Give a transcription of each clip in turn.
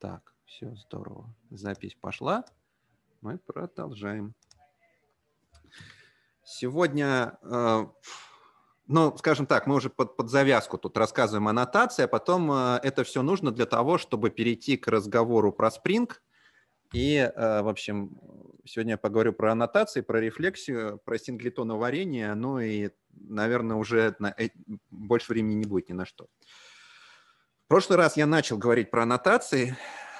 Так, все здорово. Запись пошла. Мы продолжаем. Сегодня, э, ну, скажем так, мы уже под, под завязку тут рассказываем о нотации, а потом э, это все нужно для того, чтобы перейти к разговору про Spring. И, э, в общем, сегодня я поговорю про аннотации, про рефлексию, про синглитоноварение, ну и, наверное, уже на, больше времени не будет ни на что. Uh, прошлый раз я начал говорить про аннотации,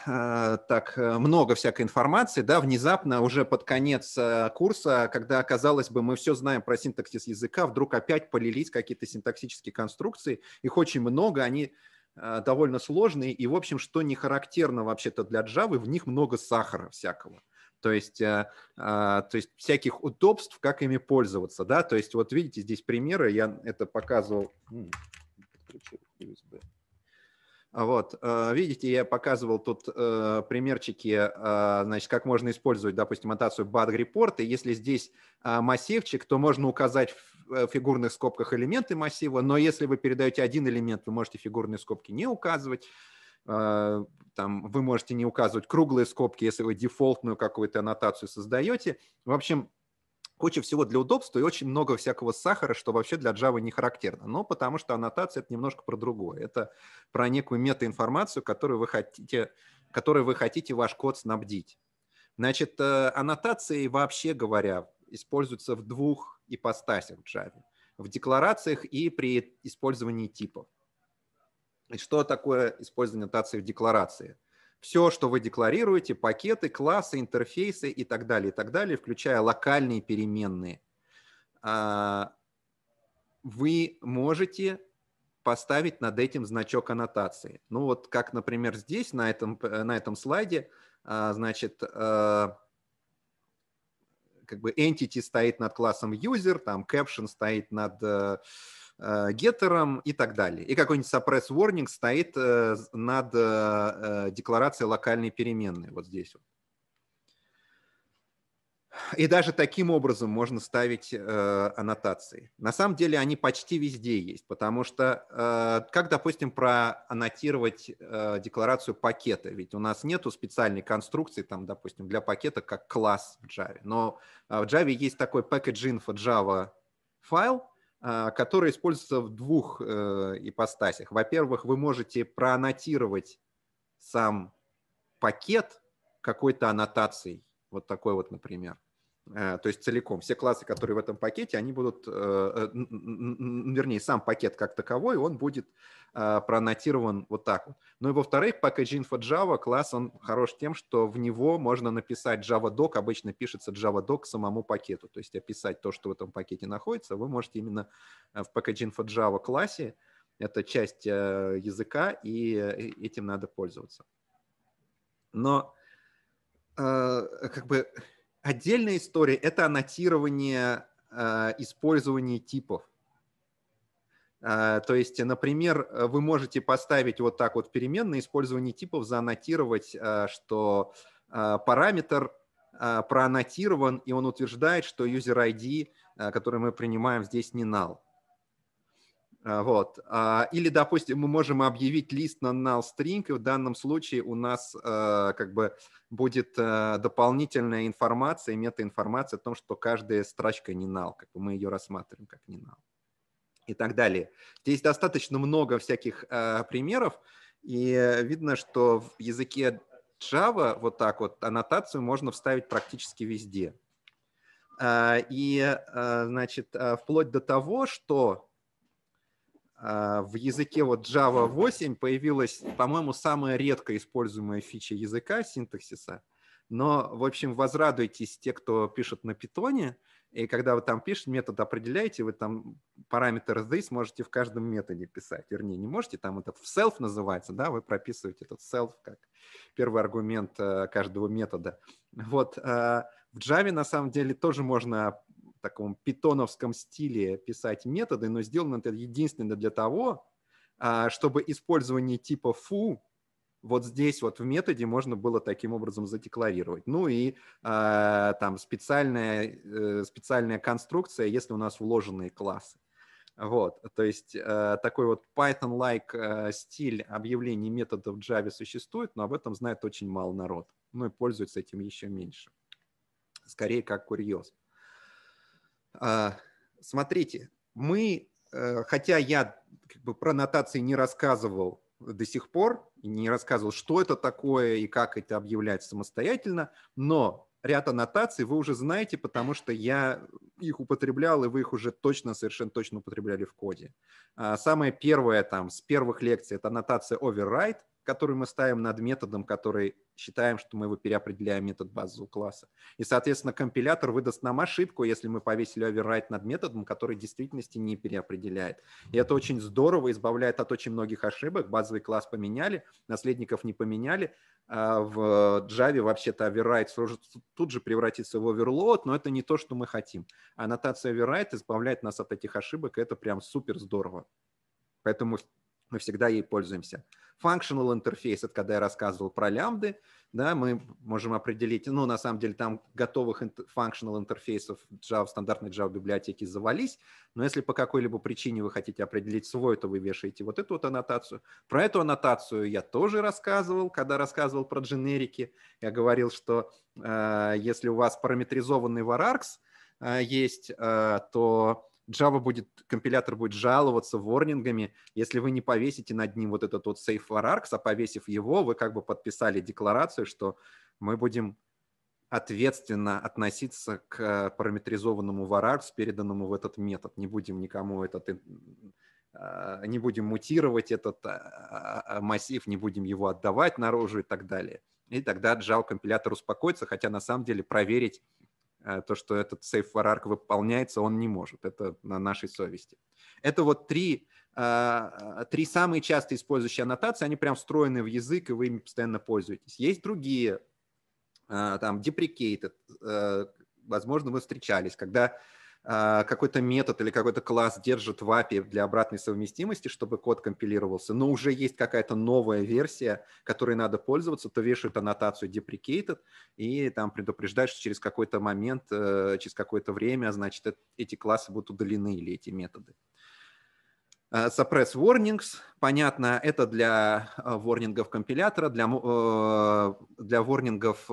э, так э, много всякой информации, да, внезапно уже под конец э, курса, когда, казалось бы, мы все знаем про синтаксис языка, вдруг опять полились какие-то синтаксические конструкции, их очень много, они довольно сложные, и, в общем, что не характерно вообще-то для Java, в них много сахара всякого. То есть, то есть всяких удобств, как ими пользоваться, да, то есть вот видите здесь примеры, я это показывал, а вот, э, видите, я показывал тут э, примерчики, э, значит, как можно использовать, допустим, аннотацию BAD Report, и если здесь массивчик, то можно указать в фигурных скобках элементы массива, но если вы передаете один элемент, вы можете фигурные скобки не указывать, там вы можете не указывать круглые скобки, если вы дефолтную какую-то аннотацию создаете. В общем, куча всего для удобства и очень много всякого сахара, что вообще для Java не характерно. Но потому что аннотация — это немножко про другое. Это про некую метаинформацию, которую вы хотите, которую вы хотите ваш код снабдить. Значит, э, аннотации, вообще говоря, используются в двух ипостасях в Java. В декларациях и при использовании типов. И что такое использование аннотации в декларациях? все, что вы декларируете, пакеты, классы, интерфейсы и так далее, и так далее, включая локальные переменные, а, вы можете поставить над этим значок аннотации. Ну вот как, например, здесь на этом, на этом слайде, а, значит, а, как бы entity стоит над классом user, там caption стоит над э, Э, гетером и так далее. И какой-нибудь suppress warning стоит э, над э, декларацией локальной переменной вот здесь. Вот. И даже таким образом можно ставить э, аннотации. На самом деле они почти везде есть, потому что э, как, допустим, проаннотировать э, декларацию пакета? Ведь у нас нет специальной конструкции, там, допустим, для пакета как класс в Java. Но в Java есть такой package info Java файл, а, которая используется в двух э, ипостасях. Во-первых, вы можете проаннотировать сам пакет какой-то аннотацией, вот такой вот, например – Э, то есть целиком. Все классы, которые в этом пакете, они будут, э, э, вернее, сам пакет как таковой, он будет проаннотирован вот так вот. Ну и во-вторых, Package Info Java класс, он хорош тем, что в него можно написать JavaDoc, обычно пишется JavaDoc к самому пакету, то есть описать то, что в этом пакете находится, вы можете именно в Package Info Java классе, это часть языка, и этим надо пользоваться. Но как бы Отдельная история – это аннотирование а, использования типов. А, то есть, например, вы можете поставить вот так вот переменные использование типов, зааннотировать, а, что параметр проаннотирован, и он утверждает, что user ID, который мы принимаем здесь, не null. А, вот. А, или, допустим, мы можем объявить лист на null string, и в данном случае у нас а, как бы будет дополнительная информация, метаинформация о том, что каждая строчка не null, как мы ее рассматриваем как не null и так далее. Здесь достаточно много всяких примеров, и э, видно, что в языке Java вот так вот аннотацию можно вставить практически везде. И, э, значит, вплоть до того, что а, в языке вот Java 8 появилась, по-моему, самая редко используемая фича языка синтаксиса. Но, в общем, возрадуйтесь те, кто пишет на питоне, и когда вы там пишете, метод определяете, вы там параметр this можете в каждом методе писать. Вернее, не можете, там этот в self называется, да, вы прописываете этот self как первый аргумент э, каждого метода. Вот э, в Java на самом деле тоже можно таком питоновском стиле писать методы, но сделано это единственно для того, а, чтобы использование типа фу вот здесь вот в методе можно было таким образом задекларировать. Ну и э, там специальная, э, специальная конструкция, если у нас вложенные классы. Вот, то есть э, такой вот Python-like э, стиль объявлений методов в Java существует, но об этом знает очень мало народ. Ну и пользуется этим еще меньше. Скорее как курьез. А, смотрите, мы, э, хотя я как бы про нотации не рассказывал до сих пор, не рассказывал, что это такое и как это объявлять самостоятельно, но ряд аннотаций вы уже знаете, потому что я их употреблял, и вы их уже точно, совершенно точно употребляли в коде. А, самое первое там с первых лекций – это аннотация override, который мы ставим над методом, который считаем, что мы его переопределяем метод базового класса. И, соответственно, компилятор выдаст нам ошибку, если мы повесили override над методом, который в действительности не переопределяет. И это очень здорово, избавляет от очень многих ошибок. Базовый класс поменяли, наследников не поменяли. А в Java вообще-то override тут же превратится в overload, но это не то, что мы хотим. Аннотация override избавляет нас от этих ошибок, и это прям супер здорово. Поэтому мы всегда ей пользуемся. Functional interface, это когда я рассказывал про лямбды, да, мы можем определить, ну, на самом деле там готовых functional интерфейсов Java, стандартной Java библиотеки завались, но если по какой-либо причине вы хотите определить свой, то вы вешаете вот эту вот аннотацию. Про эту аннотацию я тоже рассказывал, когда рассказывал про дженерики. Я говорил, что э, если у вас параметризованный varargs э, есть, э, то Java будет, компилятор будет жаловаться ворнингами, если вы не повесите над ним вот этот вот safe for args, а повесив его, вы как бы подписали декларацию, что мы будем ответственно относиться к э, параметризованному varargs, переданному в этот метод. Не будем никому этот э, не будем мутировать этот э, массив, не будем его отдавать наружу и так далее. И тогда Java компилятор успокоится, хотя на самом деле проверить Э, то, что этот сейф варарк выполняется, он не может. Это на нашей совести. Это вот три, э, три самые часто использующие аннотации, они прям встроены в язык, и вы ими постоянно пользуетесь. Есть другие, э, там, deprecated, возможно, вы встречались, когда а, какой-то метод или какой-то класс держит в API для обратной совместимости, чтобы код компилировался, но уже есть какая-то новая версия, которой надо пользоваться, то вешают аннотацию deprecated и там предупреждают, что через какой-то момент, э, через какое-то время, значит, эти классы будут удалены или эти методы. Э, suppress warnings, понятно, это для э, ворнингов компилятора, для, для ворнингов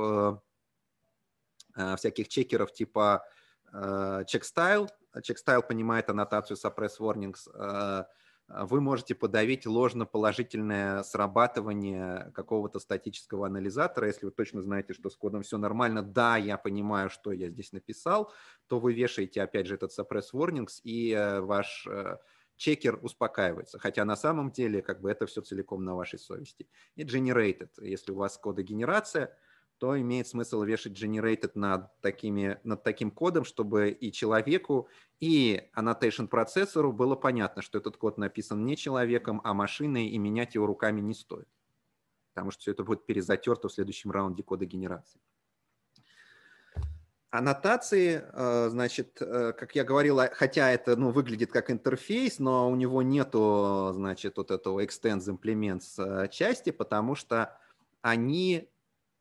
всяких чекеров типа Checkstyle, э, Checkstyle понимает аннотацию suppress warnings. Э, вы можете подавить ложно-положительное срабатывание какого-то статического анализатора. Если вы точно знаете, что с кодом все нормально, да, я понимаю, что я здесь написал, то вы вешаете, опять же, этот suppress warnings, и э, ваш чекер успокаивается, хотя на самом деле как бы это все целиком на вашей совести. И generated, если у вас кодогенерация, генерация, то имеет смысл вешать generated над, такими, над таким кодом, чтобы и человеку, и annotation процессору было понятно, что этот код написан не человеком, а машиной, и менять его руками не стоит. Потому что все это будет перезатерто в следующем раунде кода генерации. Аннотации, э, значит, э, как я говорила, хотя это ну, выглядит как интерфейс, но у него нету, значит, вот этого extends implements э, части, потому что они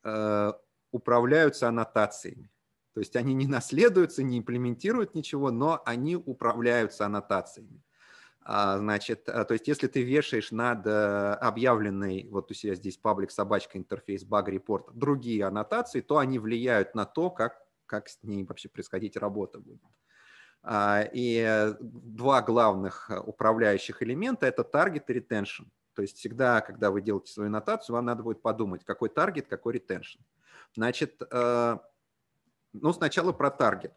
Э, управляются аннотациями. То есть они не наследуются, не имплементируют ничего, но они управляются аннотациями. А, значит, э, то есть если ты вешаешь над э, объявленный вот у себя здесь паблик собачка интерфейс баг репорт, другие аннотации, то они влияют на то, как, как с ней вообще происходить работа будет. А, и два главных управляющих элемента – это таргет и ретеншн. То есть всегда, когда вы делаете свою нотацию, вам надо будет подумать, какой таргет, какой ретеншн. Значит, э, ну сначала про таргет.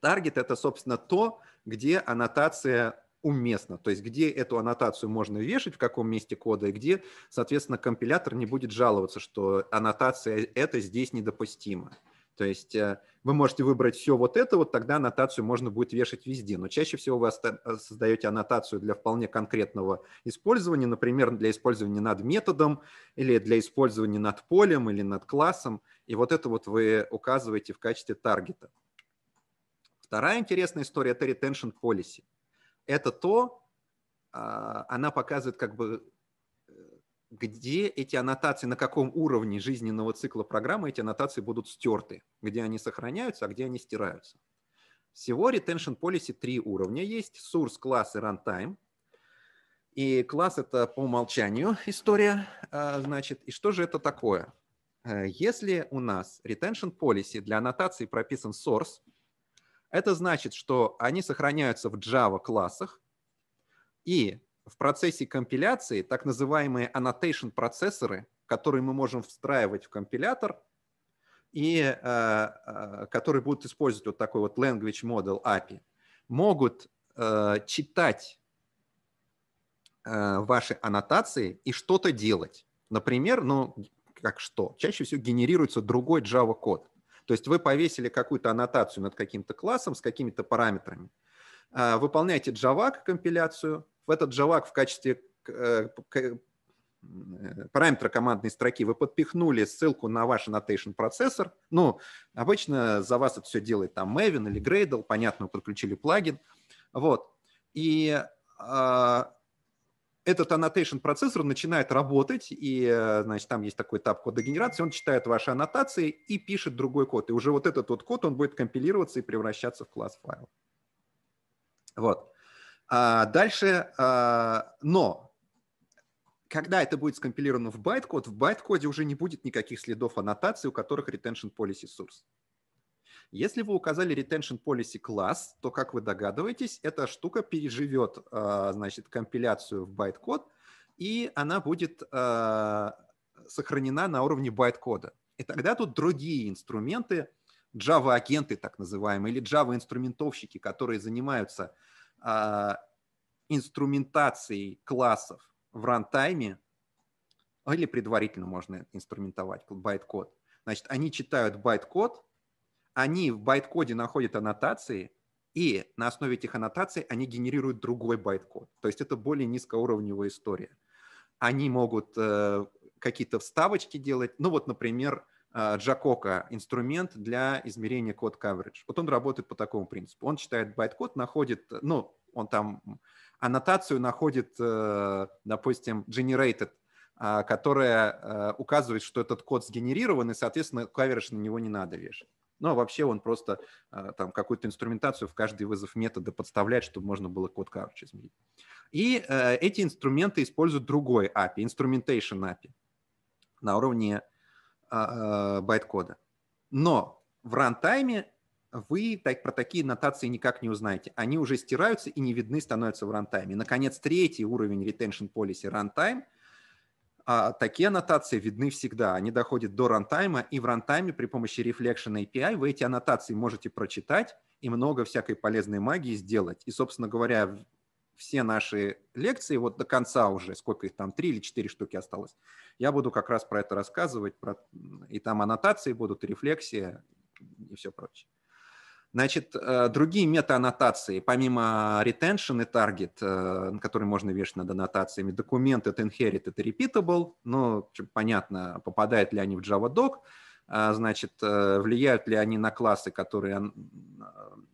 Таргет – это, собственно, то, где аннотация уместна, то есть где эту аннотацию можно вешать, в каком месте кода, и где, соответственно, компилятор не будет жаловаться, что аннотация это здесь недопустима. То есть э, вы можете выбрать все вот это, вот тогда аннотацию можно будет вешать везде. Но чаще всего вы э, создаете аннотацию для вполне конкретного использования, например, для использования над методом или для использования над полем или над классом. И вот это вот вы указываете в качестве таргета. Вторая интересная история – это retention policy. Это то, а, она показывает как бы где эти аннотации, на каком уровне жизненного цикла программы эти аннотации будут стерты, где они сохраняются, а где они стираются. Всего retention policy три уровня есть. Source, класс и runtime. И класс — это по умолчанию история. А, значит, и что же это такое? Э, если у нас retention policy для аннотации прописан source, это значит, что они сохраняются в Java классах, и в процессе компиляции так называемые annotation процессоры, которые мы можем встраивать в компилятор, и э, э, которые будут использовать вот такой вот language model API, могут э, читать э, ваши аннотации и что-то делать. Например, ну как что? Чаще всего генерируется другой Java код. То есть вы повесили какую-то аннотацию над каким-то классом с какими-то параметрами, э, выполняете Java компиляцию, в этот JavaLag в качестве э, э, параметра командной строки вы подпихнули ссылку на ваш annotation процессор. Ну, обычно за вас это все делает там Maven или Gradle, понятно, вы подключили плагин. Вот. И а, этот annotation процессор начинает работать, и, э, значит, там есть такой этап кодогенерации. он читает ваши аннотации и пишет другой код. И уже вот этот вот код, он будет компилироваться и превращаться в класс файл. Вот. А, дальше, а, но когда это будет скомпилировано в байткод, в байткоде уже не будет никаких следов аннотаций, у которых retention policy source. Если вы указали retention policy класс, то, как вы догадываетесь, эта штука переживет а, значит, компиляцию в байткод, и она будет сохранена на уровне байткода. И тогда тут другие инструменты, Java-агенты так называемые, или Java-инструментовщики, которые занимаются а, инструментацией классов в рантайме, а, или предварительно можно инструментовать байт-код. Значит, они читают байт-код, они в байт-коде находят аннотации, и на основе этих аннотаций они генерируют другой байт-код. То есть это более низкоуровневая история. Они могут э, какие-то вставочки делать. Ну вот, например, а, Джакока инструмент для измерения код coverage. Вот он работает по такому принципу. Он читает байткод, находит, ну, он там аннотацию находит, э, допустим, generated, а, которая э, указывает, что этот код сгенерирован, и, соответственно, coverage на него не надо вешать. Ну, а вообще он просто э, там какую-то инструментацию в каждый вызов метода подставляет, чтобы можно было код coverage измерить. И эти инструменты используют другой API, Instrumentation API на уровне а, а, байткода. Но в рантайме вы так, про такие нотации никак не узнаете. Они уже стираются и не видны становятся в рантайме. наконец, третий уровень retention policy runtime. А, такие аннотации видны всегда. Они доходят до рантайма, и в рантайме при помощи Reflection API вы эти аннотации можете прочитать и много всякой полезной магии сделать. И, собственно говоря, все наши лекции, вот до конца уже, сколько их там, три или четыре штуки осталось, я буду как раз про это рассказывать, про... и там аннотации будут, и рефлексия и все прочее. Значит, э, другие метааннотации, помимо retention и target, э, которые можно вешать над аннотациями, документ — это inherit, это repeatable, ну, понятно, попадают ли они в Javadoc, а, значит, э, влияют ли они на классы, которые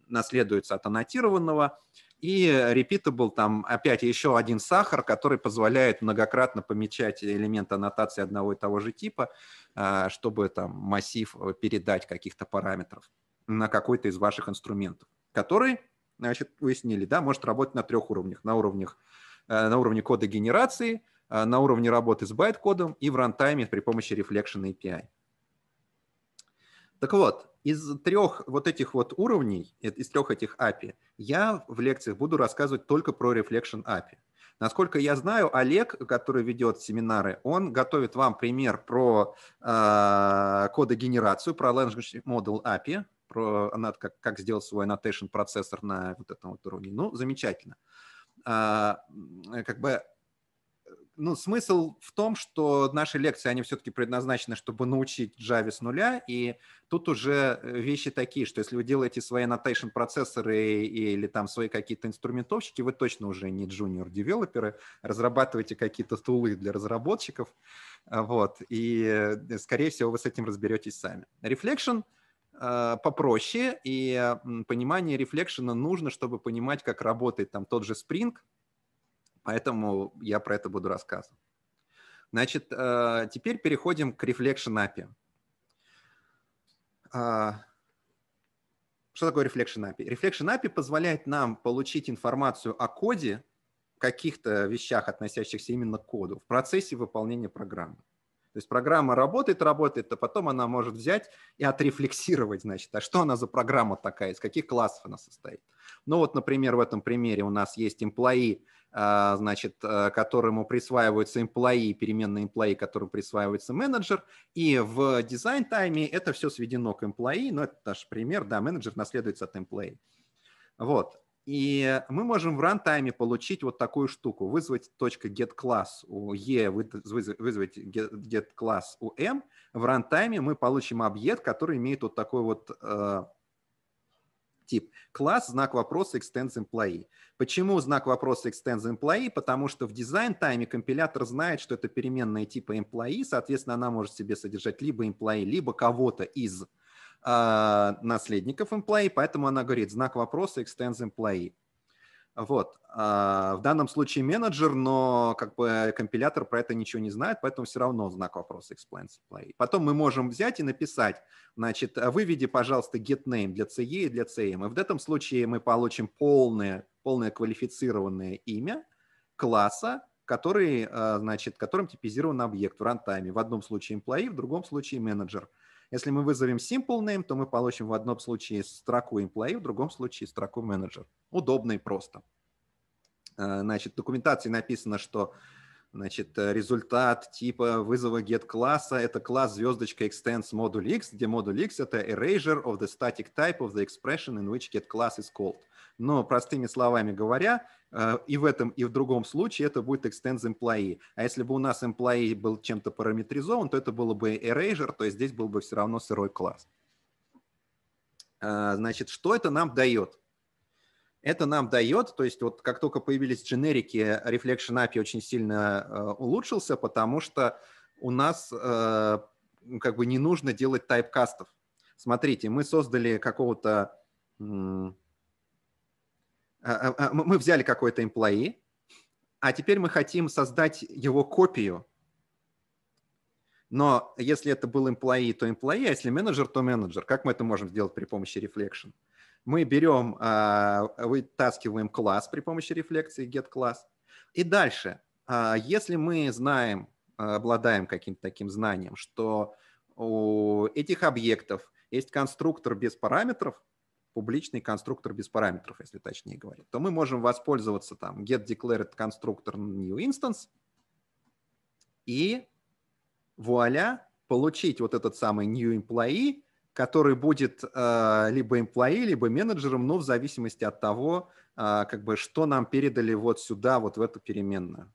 наследуются от аннотированного, и repeatable там опять еще один сахар, который позволяет многократно помечать элемент аннотации одного и того же типа, а, чтобы там массив э, передать каких-то параметров на какой-то из ваших инструментов, который, значит, выяснили, да, может работать на трех уровнях. На, уровнях, э, на уровне кода генерации, э, на уровне работы с байт-кодом и в рантайме при помощи Reflection API. Так вот, из трех вот этих вот уровней, э, из трех этих API, я в лекциях буду рассказывать только про Reflection API. Насколько я знаю, Олег, который ведет семинары, он готовит вам пример про э, кодогенерацию, про Language Model API, про как, как сделать свой annotation процессор на вот этом вот уровне. Ну, замечательно. А, э, как бы ну, смысл в том, что наши лекции, они все-таки предназначены, чтобы научить Java с нуля, и тут уже э, вещи такие, что если вы делаете свои annotation процессоры или там свои какие-то инструментовщики, вы точно уже не junior девелоперы разрабатываете какие-то тулы для разработчиков, э, вот, и, э, скорее всего, вы с этим разберетесь сами. Reflection — попроще, и понимание рефлекшена нужно, чтобы понимать, как работает там тот же Spring, Поэтому я про это буду рассказывать. Значит, э, теперь переходим к Reflection API. А, что такое Reflection API? Reflection API позволяет нам получить информацию о коде, каких-то вещах, относящихся именно к коду, в процессе выполнения программы. То есть программа работает, работает, а потом она может взять и отрефлексировать, значит, а что она за программа такая, из каких классов она состоит. Ну вот, например, в этом примере у нас есть employee а, значит, э, которому присваиваются имплои, переменные имплои, которым присваивается менеджер. И в дизайн тайме это все сведено к имплои, но это наш пример, да, менеджер наследуется от имплои, Вот. И мы можем в рантайме получить вот такую штуку, вызвать .getClass у E, вызвать getClass у M. В рантайме мы получим объект, который имеет вот такой вот э, тип. Класс, знак вопроса, extends employee. Почему знак вопроса extends employee? Потому что в дизайн-тайме компилятор знает, что это переменная типа employee, соответственно, она может себе содержать либо employee, либо кого-то из а, наследников employee, поэтому она говорит знак вопроса extends employee. Вот. А, в данном случае менеджер, но как бы компилятор про это ничего не знает, поэтому все равно знак вопроса explains play. Потом мы можем взять и написать, значит, выведи, пожалуйста, get name для CE и для CM. И в этом случае мы получим полное, полное квалифицированное имя класса, который, а, значит, которым типизирован объект в рантайме. В одном случае employee, в другом случае менеджер. Manager если мы вызовем simple name, то мы получим в одном случае строку employee, в другом случае строку Manager. Удобно и просто. А, значит, в документации написано, что значит, результат типа вызова get класса – это класс звездочка extends module x, где module x – это erasure of the static type of the expression in which get class is called – но простыми словами говоря, э, и в этом, и в другом случае это будет extends employee. А если бы у нас employee был чем-то параметризован, то это было бы erasure, то есть здесь был бы все равно сырой класс. А, значит, что это нам дает? Это нам дает, то есть вот как только появились дженерики, Reflection API очень сильно э, улучшился, потому что у нас э, как бы не нужно делать тайпкастов. Смотрите, мы создали какого-то Э, э, э, мы взяли какой-то employee, а теперь мы хотим создать его копию. Но если это был employee, то employee, а если менеджер, то менеджер. Как мы это можем сделать при помощи reflection? Мы берем, вытаскиваем класс при помощи рефлексии get класс. И дальше, если мы знаем, обладаем каким-то таким знанием, что у этих объектов есть конструктор без параметров, публичный конструктор без параметров, если точнее говорить, то мы можем воспользоваться там get declared constructor new instance и вуаля, получить вот этот самый new employee, который будет э, либо employee, либо менеджером, но в зависимости от того, э, как бы что нам передали вот сюда, вот в эту переменную.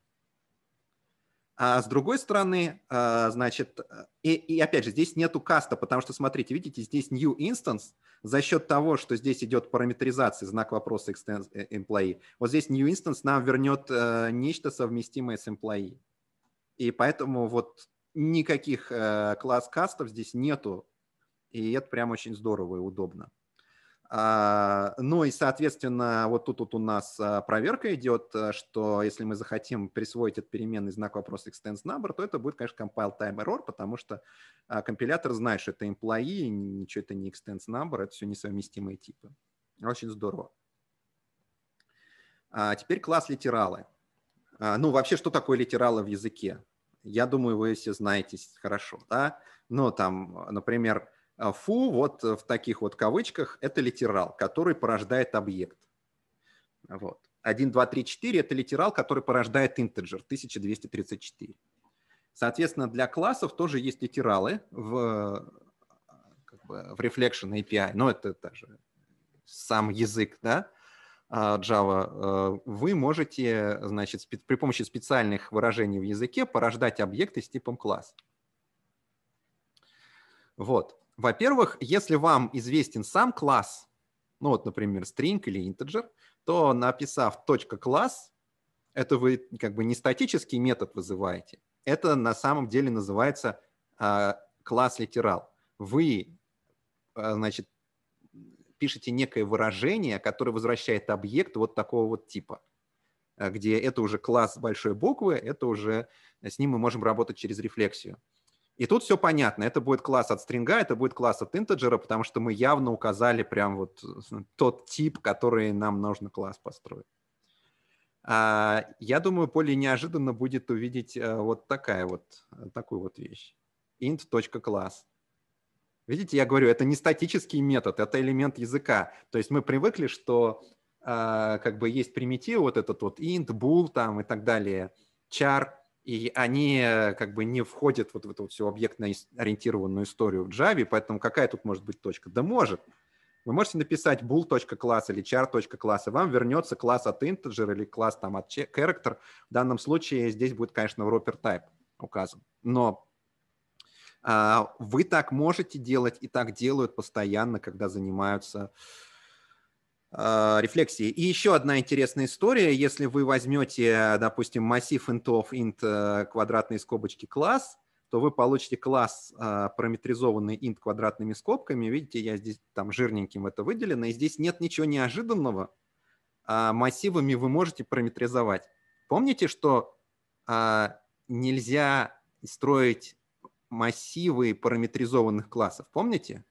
А с другой стороны, а, значит, и, и опять же, здесь нету каста, потому что, смотрите, видите, здесь new instance за счет того, что здесь идет параметризация, знак вопроса extends э, employee. Вот здесь new instance нам вернет э, нечто совместимое с employee. И поэтому вот никаких э, класс кастов здесь нету, и это прям очень здорово и удобно. А, ну и, соответственно, вот тут вот у нас а, проверка идет, а, что если мы захотим присвоить этот переменный знак вопроса extends number, то это будет, конечно, compile time error, потому что компилятор знает, что это employee, ничего это не extends number, это все несовместимые типы. Очень здорово. А теперь класс литералы. Ну, вообще, что такое литералы в языке? Я думаю, вы все знаете хорошо, да? Ну, там, например, а, Фу, вот э, в таких вот кавычках, это литерал, который порождает объект. Вот. 1, 2, 3, 4 – это литерал, который порождает интеджер 1234. Соответственно, для классов тоже есть литералы в, как бы, в Reflection API, но это даже сам язык, да, а, Java, э, вы можете, значит, при помощи специальных выражений в языке порождать объекты с типом класс. Вот. Во-первых, если вам известен сам класс, ну вот, например, string или integer, то написав .класс, это вы как бы не статический метод вызываете. Это на самом деле называется а, класс литерал. Вы, а, значит, пишете некое выражение, которое возвращает объект вот такого вот типа, а, где это уже класс большой буквы, это уже с ним мы можем работать через рефлексию. И тут все понятно. Это будет класс от стринга, это будет класс от интеджера, потому что мы явно указали прям вот э, тот тип, который нам нужно класс построить. А, я думаю, более неожиданно будет увидеть э, вот такая вот, э, такую вот вещь. int.class. Видите, я говорю, это не статический метод, это элемент языка. То есть мы привыкли, что а, как бы есть примитив, вот этот вот int, bool там и так далее, char, и они э, как бы не входят вот в эту всю объектно-ориентированную историю в Java, поэтому какая тут может быть точка? Да может. Вы можете написать bool.класс или char.класс, и вам вернется класс от integer или класс там от character. В данном случае здесь будет, конечно, в wrapper type указан. Но а, вы так можете делать и так делают постоянно, когда занимаются Э, рефлексии. И еще одна интересная история, если вы возьмете, допустим, массив интов int э, квадратные скобочки класс, то вы получите класс э, параметризованный int квадратными скобками. Видите, я здесь там жирненьким это выделено, и здесь нет ничего неожиданного. А массивами вы можете параметризовать. Помните, что нельзя строить массивы параметризованных классов, помните?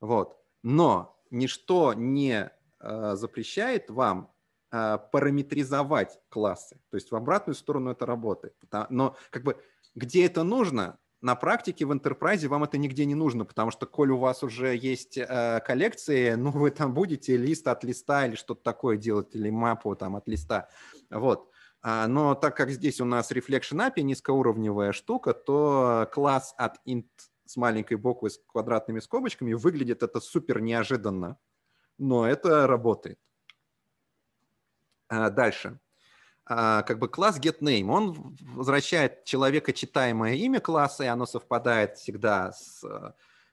Вот. Но ничто не э, запрещает вам э, параметризовать классы. То есть в обратную сторону это работает. Но как бы где это нужно, на практике в Enterprise вам это нигде не нужно, потому что, коль у вас уже есть э, коллекции, ну, вы там будете лист от листа или что-то такое делать, или мапу там от листа. Вот. А, но так как здесь у нас Reflection API низкоуровневая штука, то класс от int с маленькой буквы с квадратными скобочками, выглядит это супер неожиданно, но это работает. А, дальше. А, как бы класс getName, он возвращает человека читаемое имя класса, и оно совпадает всегда с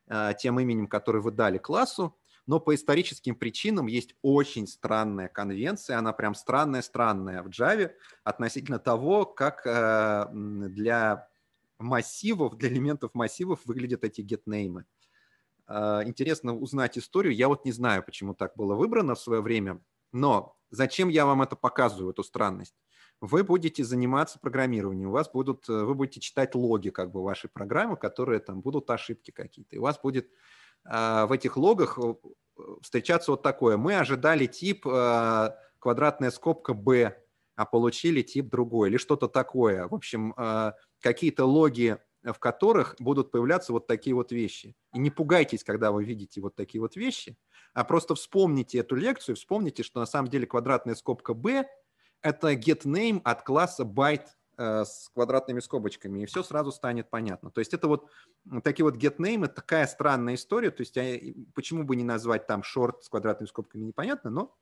а, тем именем, которое вы дали классу. Но по историческим причинам есть очень странная конвенция, она прям странная-странная в Java относительно того, как для массивов, для элементов массивов выглядят эти getName. А, интересно узнать историю. Я вот не знаю, почему так было выбрано в свое время, но зачем я вам это показываю, эту странность? Вы будете заниматься программированием, у вас будут, э, вы будете читать логи как бы вашей программы, которые там будут ошибки какие-то. И у вас будет а, в этих логах э, встречаться вот такое. Мы ожидали тип а, квадратная скобка B, а получили тип другой или что-то такое. В общем, какие-то логи, э, в которых будут появляться вот такие вот вещи. И не пугайтесь, когда вы видите вот такие вот вещи, а просто вспомните эту лекцию, вспомните, что на самом деле квадратная скобка B – это get name от класса byte э, с квадратными скобочками, и все сразу станет понятно. То есть это вот такие вот get name, это такая странная история, то есть почему бы не назвать там short с квадратными скобками, непонятно, но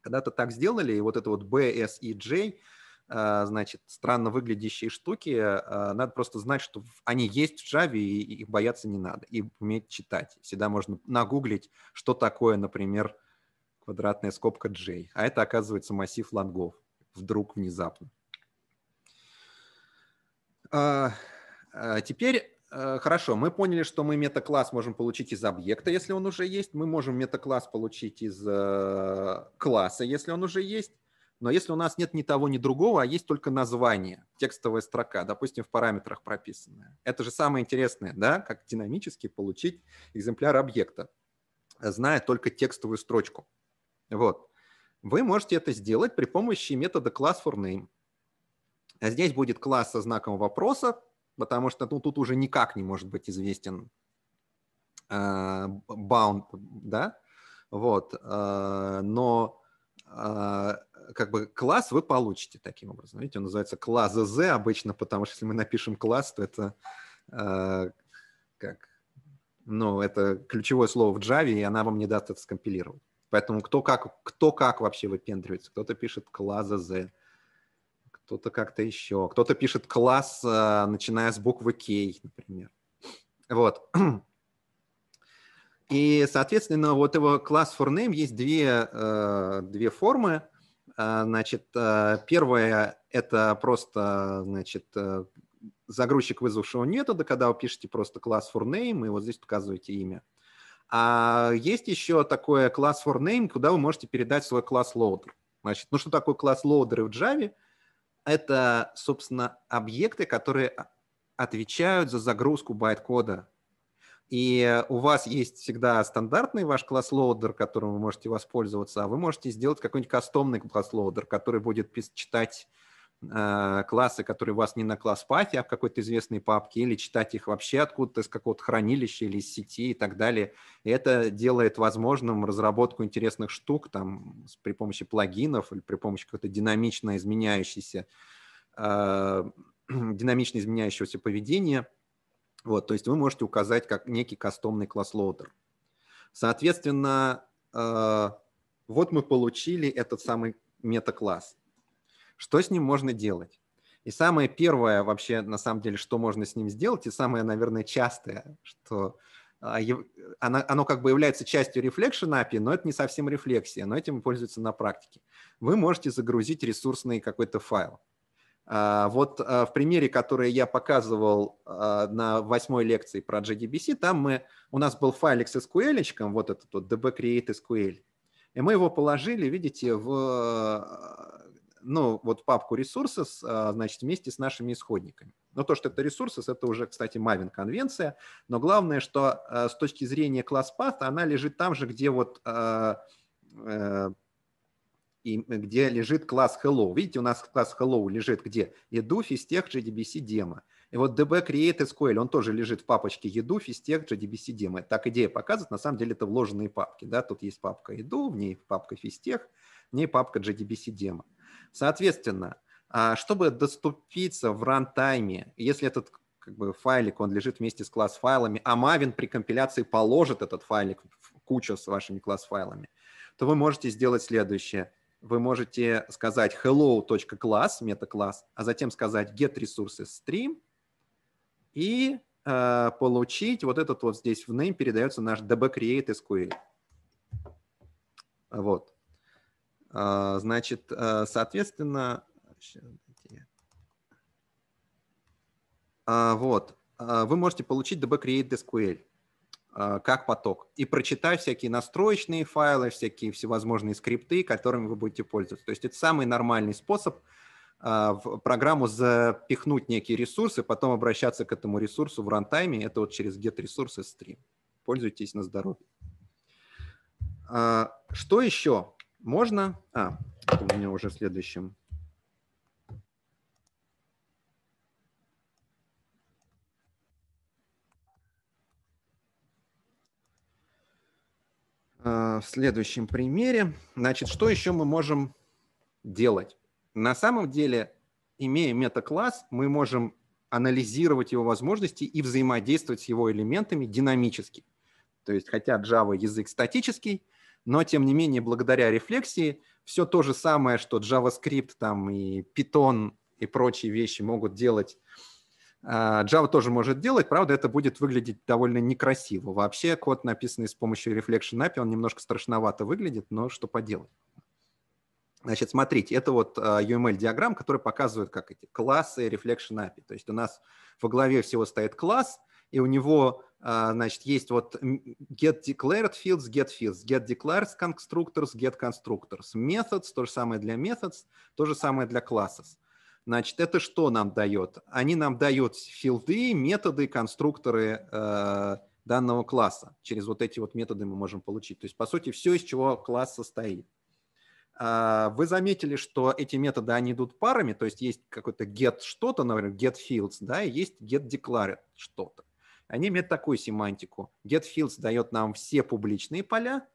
когда-то так сделали, и вот это вот B, S и e J – а, значит, странно выглядящие штуки, а, надо просто знать, что они есть в Java, и их бояться не надо, и уметь читать. Всегда можно нагуглить, что такое, например, квадратная скобка J, а это, оказывается, массив лонгов вдруг внезапно. А, теперь Хорошо, мы поняли, что мы метакласс можем получить из объекта, если он уже есть. Мы можем метакласс получить из класса, если он уже есть. Но если у нас нет ни того, ни другого, а есть только название, текстовая строка, допустим, в параметрах прописанная. Это же самое интересное, да, как динамически получить экземпляр объекта, зная только текстовую строчку. Вот. Вы можете это сделать при помощи метода class for name. А здесь будет класс со знаком вопроса, потому что ну, тут уже никак не может быть известен bound, э, да, вот, э, но а, как бы класс вы получите таким образом. Видите, он называется класс Z обычно, потому что если мы напишем класс, то это э, как, ну, это ключевое слово в Java, и она вам не даст это скомпилировать. Поэтому кто как, кто как вообще выпендривается. Кто-то пишет класс Z, кто-то как-то еще. Кто-то пишет класс, э, начиная с буквы K, например. Вот. И, соответственно, вот его класс for name есть две, э, две формы. Э, значит, э, первая – это просто, значит, загрузчик вызвавшего метода, когда вы пишете просто класс for name, и вот здесь указываете имя. А есть еще такое класс for name, куда вы можете передать свой класс loader. Значит, ну что такое класс loader в Java? Это, собственно, объекты, которые отвечают за загрузку байткода и э, у вас есть всегда стандартный ваш класс-лоудер, которым вы можете воспользоваться, а вы можете сделать какой-нибудь кастомный класс-лоудер, который будет читать э, классы, которые у вас не на класс пафе, а в какой-то известной папке, или читать их вообще откуда-то из какого-то хранилища или из сети и так далее. И это делает возможным разработку интересных штук там, при помощи плагинов или при помощи какой-то динамично изменяющейся э, динамично изменяющегося поведения – вот, то есть вы можете указать как некий кастомный класс-лоудер. Соответственно, э, вот мы получили этот самый метакласс. Что с ним можно делать? И самое первое вообще, на самом деле, что можно с ним сделать, и самое, наверное, частое, что а, оно, оно как бы является частью Reflection API, но это не совсем рефлексия, но этим пользуются на практике. Вы можете загрузить ресурсный какой-то файл. А, вот а, в примере, который я показывал а, на восьмой лекции про JDBC, там мы, у нас был файлик с SQL, вот этот вот db create SQL, и мы его положили, видите, в ну, вот папку ресурсы, значит, вместе с нашими исходниками. Но то, что это ресурсы, это уже, кстати, Maven конвенция. Но главное, что с точки зрения класс Path она лежит там же, где вот э, и где лежит класс Hello. Видите, у нас класс Hello лежит где? Edu, Fistech, JDBC, Demo. И вот DB Create SQL, он тоже лежит в папочке Edu, Fistech, JDBC, Demo. Так идея показывает, на самом деле это вложенные папки. Да? Тут есть папка Edu, в ней папка Fistech, в ней папка JDBC, Demo. Соответственно, а, чтобы доступиться в рантайме, если этот как бы, файлик, он лежит вместе с класс-файлами, а Maven при компиляции положит этот файлик в кучу с вашими класс-файлами, то вы можете сделать следующее вы можете сказать hello.class, метакласс, а затем сказать get resources stream и э, получить вот этот вот здесь в name передается наш db create SQL. Вот. Э, значит, э, соответственно, э, вот, э, вы можете получить db create SQL. А, как поток. И прочитать всякие настроечные файлы, всякие всевозможные скрипты, которыми вы будете пользоваться. То есть это самый нормальный способ а, в программу запихнуть некие ресурсы, потом обращаться к этому ресурсу в рантайме. Это вот через get resources stream. Пользуйтесь на здоровье. А, что еще? Можно... А, у меня уже в следующем Э, в следующем примере. Значит, что еще мы можем делать? На самом деле, имея метакласс, мы можем анализировать его возможности и взаимодействовать с его элементами динамически. То есть, хотя Java язык статический, но тем не менее, благодаря рефлексии, все то же самое, что JavaScript там, и Python и прочие вещи могут делать а, Java тоже может делать, правда, это будет выглядеть довольно некрасиво. Вообще код, написанный с помощью Reflection API, он немножко страшновато выглядит, но что поделать. Значит, смотрите, это вот а, UML-диаграмм, который показывает, как эти классы Reflection API. То есть у нас во главе всего стоит класс, и у него, а, значит, есть вот get declared fields, get fields, get declares constructors, get constructors, methods, то же самое для methods, то же самое для classes. Значит, это что нам дает? Они нам дают филды, методы, конструкторы э, данного класса. Через вот эти вот методы мы можем получить. То есть, по сути, все, из чего класс состоит. А, вы заметили, что эти методы, они идут парами, то есть есть какой-то get что-то, например, get fields, да, и есть get declared что-то. Они имеют такую семантику. Get fields дает нам все публичные поля,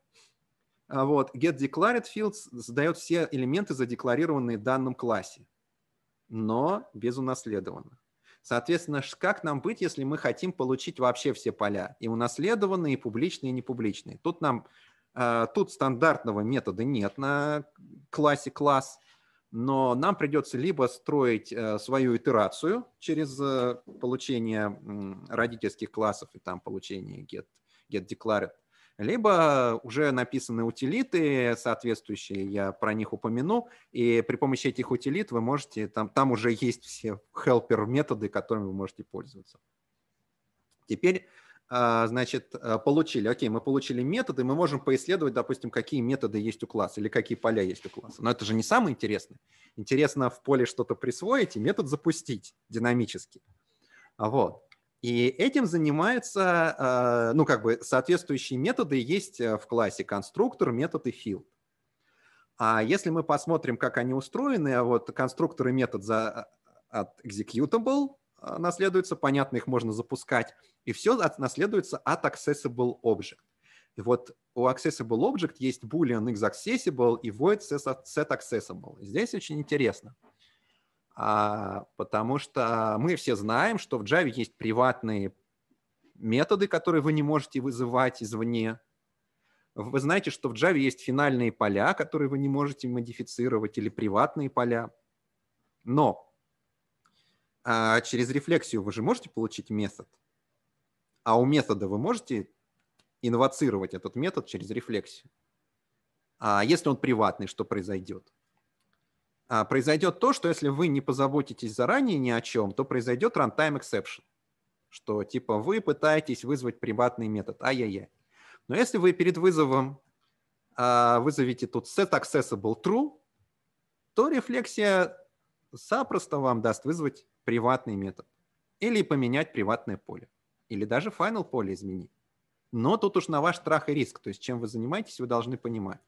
а вот. Get declared fields задает все элементы, задекларированные в данном классе но без унаследованных. Соответственно, как нам быть, если мы хотим получить вообще все поля? И унаследованные, и публичные, и непубличные. Тут нам э, Тут стандартного метода нет на классе класс, но нам придется либо строить э, свою итерацию через э, получение родительских классов и там получение get, get declared, либо уже написаны утилиты соответствующие, я про них упомяну, и при помощи этих утилит вы можете, там, там уже есть все helper-методы, которыми вы можете пользоваться. Теперь а, значит, а, получили, окей, мы получили методы, мы можем поисследовать, допустим, какие методы есть у класса или какие поля есть у класса. Но это же не самое интересное. Интересно в поле что-то присвоить и метод запустить динамически. Вот. И этим занимаются, а, ну, как бы, соответствующие методы есть э, в классе конструктор, метод и field. А если мы посмотрим, как они устроены, а вот конструктор и метод за, а, от executable наследуются, понятно, их можно запускать, и все от, наследуется от accessible object. И вот у accessible object есть boolean is accessible и void set accessible. Здесь очень интересно а, потому что мы все знаем, что в Java есть приватные методы, которые вы не можете вызывать извне. Вы знаете, что в Java есть финальные поля, которые вы не можете модифицировать, или приватные поля. Но а через рефлексию вы же можете получить метод. А у метода вы можете инновацировать этот метод через рефлексию. А если он приватный, что произойдет? А, произойдет то, что если вы не позаботитесь заранее ни о чем, то произойдет runtime exception, что типа вы пытаетесь вызвать приватный метод, ай-яй-яй. Но если вы перед вызовом а, вызовите тут set accessible true, то рефлексия запросто вам даст вызвать приватный метод или поменять приватное поле, или даже final поле изменить. Но тут уж на ваш страх и риск, то есть чем вы занимаетесь, вы должны понимать.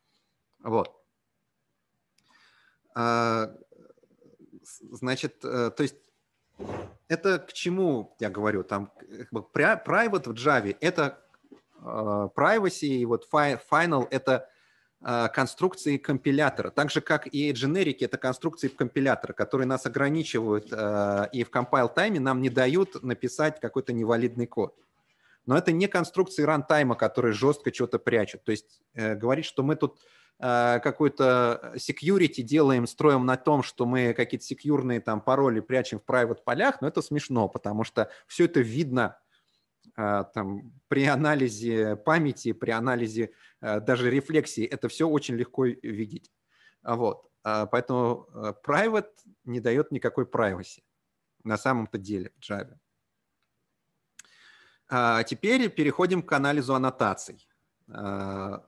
Вот. А, значит, э, то есть это к чему я говорю? Там private в Java – это а, privacy, и вот final – это а, конструкции компилятора, так же как и дженерики, это конструкции компилятора, которые нас ограничивают и в compile тайме нам не дают написать какой-то невалидный код но это не конструкции рантайма, которые жестко что-то прячут. То есть э, говорить, что мы тут э, какую-то security делаем, строим на том, что мы какие-то секьюрные там пароли прячем в private полях, но ну, это смешно, потому что все это видно э, там, при анализе памяти, при анализе э, даже рефлексии. Это все очень легко видеть. Вот. А, поэтому э, private не дает никакой privacy на самом-то деле в Java. А теперь переходим к анализу аннотаций. А,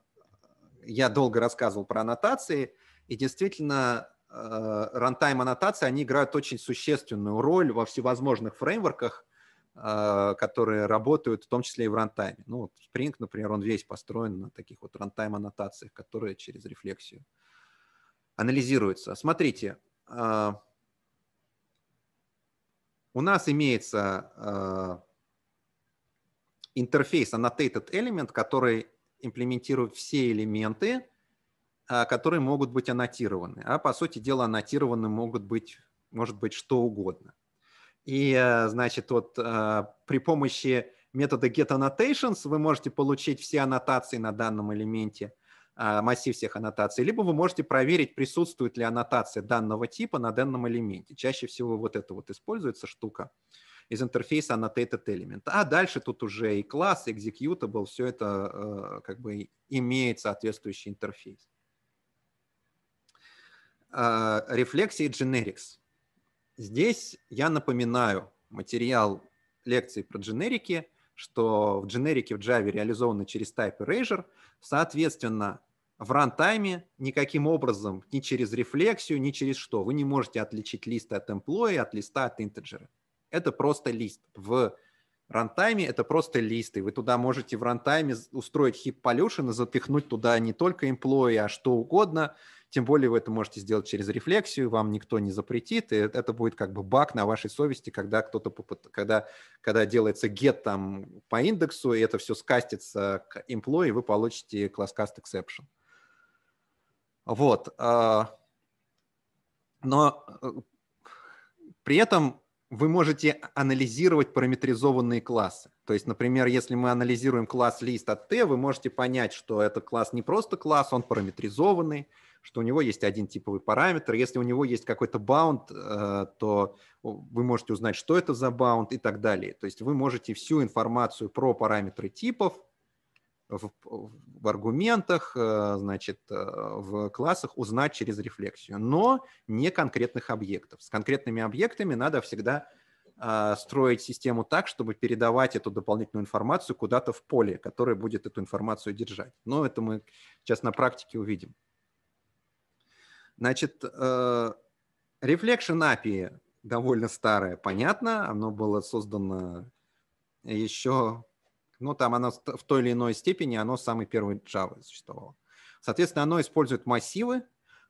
я долго рассказывал про аннотации, и действительно а, рантайм аннотации, они играют очень существенную роль во всевозможных фреймворках, которые работают в том числе и в рантайме. Ну, вот Spring, например, он весь построен на таких вот рантайм аннотациях, которые через рефлексию анализируются. Смотрите, у нас имеется интерфейс, annotated элемент, который имплементирует все элементы, а, которые могут быть аннотированы. А по сути дела аннотированы могут быть, может быть что угодно. И, э, значит, вот э, при помощи метода getAnnotations вы можете получить все аннотации на данном элементе, а, массив всех аннотаций, либо вы можете проверить, присутствует ли аннотация данного типа на данном элементе. Чаще всего вот эта вот используется штука. Uh, из интерфейса annotated element. А дальше тут уже и класс, и executable, все это э, как бы имеет соответствующий интерфейс. Э, Рефлексии generics. Здесь я напоминаю материал лекции про дженерики, что в дженерике в Java реализованы через Type Erasure. Соответственно, в рантайме никаким образом, ни через рефлексию, ни через что, вы не можете отличить лист от employee, от листа от интеджера. Это просто лист. В рантайме это просто лист, и Вы туда можете в рантайме устроить хип pollution и запихнуть туда не только эмплои, а что угодно. Тем более вы это можете сделать через рефлексию, вам никто не запретит, и э, это будет как бы баг на вашей совести, когда кто-то попыт... когда, когда делается get там по индексу, и это все скастится к employee, вы получите класс cast exception. Вот. А, но э, при этом вы можете анализировать параметризованные классы. То есть, например, если мы анализируем класс лист от T, вы можете понять, что этот класс не просто класс, он параметризованный, что у него есть один типовый параметр. Если у него есть какой-то bound, э, то вы можете узнать, что это за bound и так далее. То есть вы можете всю информацию про параметры типов в, в аргументах, э, значит, э, в классах узнать через рефлексию, но не конкретных объектов. С конкретными объектами надо всегда э, строить систему так, чтобы передавать эту дополнительную информацию куда-то в поле, которое будет эту информацию держать. Но это мы сейчас на практике увидим. Значит, Reflection API довольно старое, понятно. Оно было создано еще ну, там оно в той или иной степени, оно самый первый Java существовало. Соответственно, оно использует массивы,